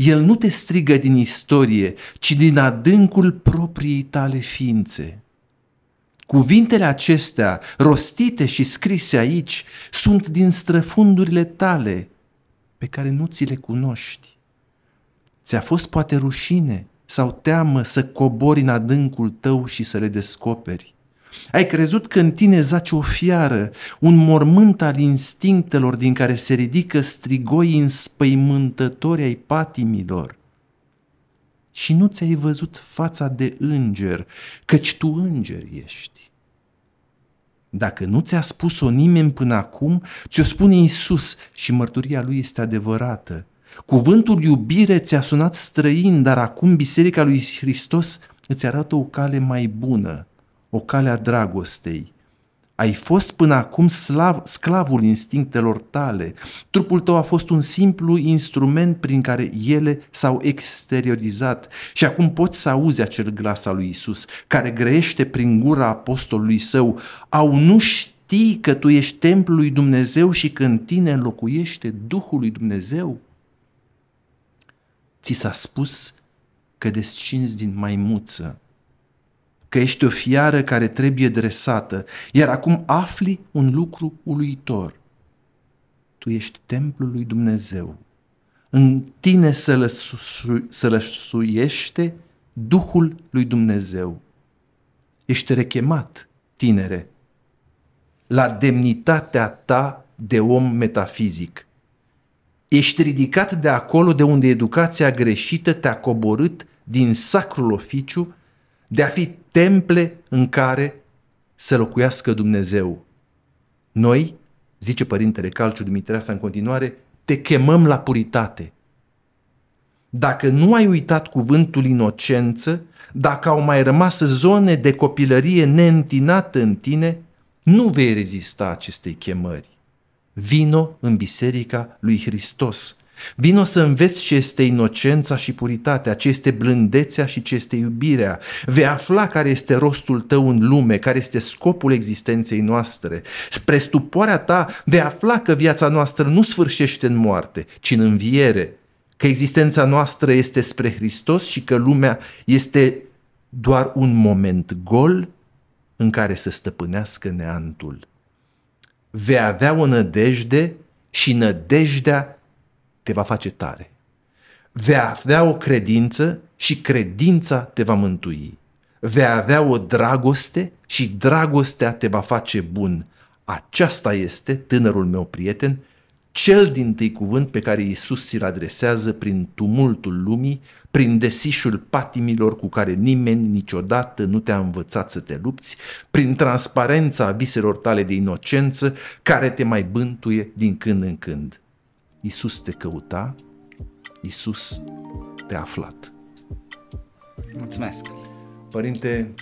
Speaker 2: el nu te strigă din istorie, ci din adâncul propriei tale ființe. Cuvintele acestea, rostite și scrise aici, sunt din străfundurile tale, pe care nu ți le cunoști. Ți-a fost poate rușine sau teamă să cobori în adâncul tău și să le descoperi. Ai crezut că în tine zace o fiară, un mormânt al instinctelor din care se ridică strigoi înspăimântători ai patimilor. Și nu ți-ai văzut fața de înger, căci tu înger ești. Dacă nu ți-a spus-o nimeni până acum, ți-o spune Isus și mărturia lui este adevărată. Cuvântul iubire ți-a sunat străin, dar acum Biserica lui Hristos îți arată o cale mai bună – o cale a dragostei. Ai fost până acum slav, sclavul instinctelor tale. Trupul tău a fost un simplu instrument prin care ele s-au exteriorizat și acum poți să auzi acel glas al lui Isus care grește prin gura apostolului său. Au nu știi că tu ești templul lui Dumnezeu și că în tine înlocuiește Duhul lui Dumnezeu? Ți s-a spus că descinzi din maimuță că ești o fiară care trebuie dresată, iar acum afli un lucru uluitor. Tu ești templul lui Dumnezeu. În tine să lăsu, sălășuiește Duhul lui Dumnezeu. Ești rechemat, tinere, la demnitatea ta de om metafizic. Ești ridicat de acolo de unde educația greșită te-a coborât din sacrul oficiu de a fi temple în care să locuiască Dumnezeu. Noi, zice Părintele Calciu Dumitreasa în continuare, te chemăm la puritate. Dacă nu ai uitat cuvântul inocență, dacă au mai rămas zone de copilărie neîntinată în tine, nu vei rezista acestei chemări. Vino în biserica lui Hristos, Vino să înveți ce este inocența și puritatea, ce este blândețea și ce este iubirea. Vei afla care este rostul tău în lume, care este scopul existenței noastre. Spre stupoarea ta vei afla că viața noastră nu sfârșește în moarte, ci în înviere, că existența noastră este spre Hristos și că lumea este doar un moment gol în care să stăpânească neantul. Vei avea o nădejde și nădejdea te va face tare. Vei avea o credință și credința te va mântui. Vei avea o dragoste și dragostea te va face bun. Aceasta este, tânărul meu prieten, cel din tâi cuvânt pe care Iisus ți-l adresează prin tumultul lumii, prin desișul patimilor cu care nimeni niciodată nu te-a învățat să te lupți, prin transparența viselor tale de inocență care te mai bântuie din când în când. Isus te căuta, Isus te aflat. Mulțumesc! Părinte,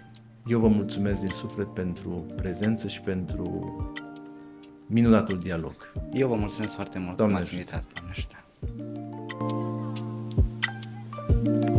Speaker 2: eu vă mulțumesc din suflet pentru prezență și pentru minunatul
Speaker 1: dialog. Eu vă mulțumesc foarte mult. Doamne ajută! Doamne ajută! thank you